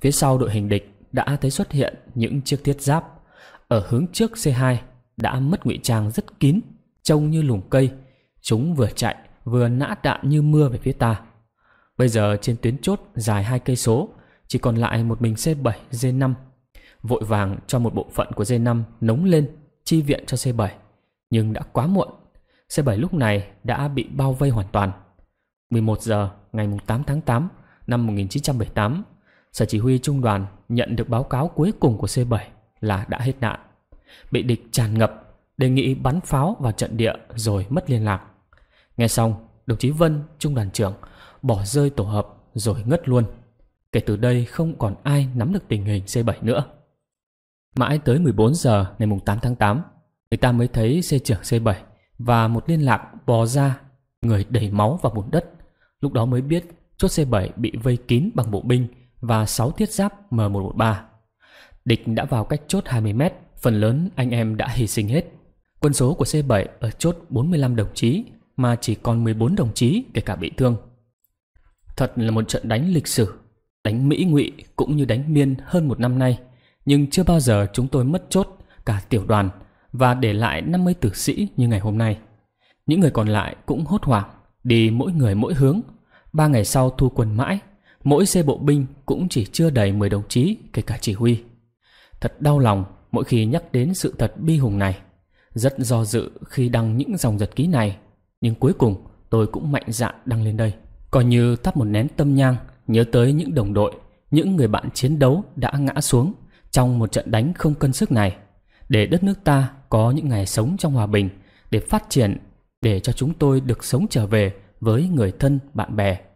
Phía sau đội hình địch đã thấy xuất hiện những chiếc thiết giáp. Ở hướng trước C2 đã mất ngụy trang rất kín, trông như lùm cây. Chúng vừa chạy vừa nã đạn như mưa về phía ta. Bây giờ trên tuyến chốt dài hai cây số, chỉ còn lại một mình C7, D5. Vội vàng cho một bộ phận của D5 nống lên, chi viện cho C7. Nhưng đã quá muộn, C bảy lúc này đã bị bao vây hoàn toàn. 11 giờ ngày 8 tháng 8 năm 1978, Sở Chỉ huy Trung đoàn nhận được báo cáo cuối cùng của C7 là đã hết nạn. Bị địch tràn ngập, đề nghị bắn pháo vào trận địa rồi mất liên lạc. Nghe xong, đồng chí Vân, Trung đoàn trưởng, bỏ rơi tổ hợp rồi ngất luôn. Kể từ đây không còn ai nắm được tình hình C7 nữa. Mãi tới 14 giờ ngày 8 tháng 8, người ta mới thấy xe trưởng C7 và một liên lạc bò ra, người đầy máu và bùn đất. Lúc đó mới biết chốt C7 bị vây kín bằng bộ binh và 6 thiết giáp M113. Địch đã vào cách chốt 20 mét, phần lớn anh em đã hy sinh hết. Quân số của C7 ở chốt 45 đồng chí mà chỉ còn 14 đồng chí kể cả bị thương. Thật là một trận đánh lịch sử, đánh Mỹ ngụy cũng như đánh Miên hơn một năm nay, nhưng chưa bao giờ chúng tôi mất chốt cả tiểu đoàn và để lại 50 tử sĩ như ngày hôm nay. Những người còn lại cũng hốt hoảng, đi mỗi người mỗi hướng. Ba ngày sau thu quân mãi, mỗi xe bộ binh cũng chỉ chưa đầy 10 đồng chí, kể cả chỉ huy. Thật đau lòng mỗi khi nhắc đến sự thật bi hùng này. Rất do dự khi đăng những dòng giật ký này, nhưng cuối cùng tôi cũng mạnh dạn đăng lên đây. Coi như thắp một nén tâm nhang, nhớ tới những đồng đội, những người bạn chiến đấu đã ngã xuống trong một trận đánh không cân sức này, để đất nước ta có những ngày sống trong hòa bình để phát triển, để cho chúng tôi được sống trở về với người thân, bạn bè.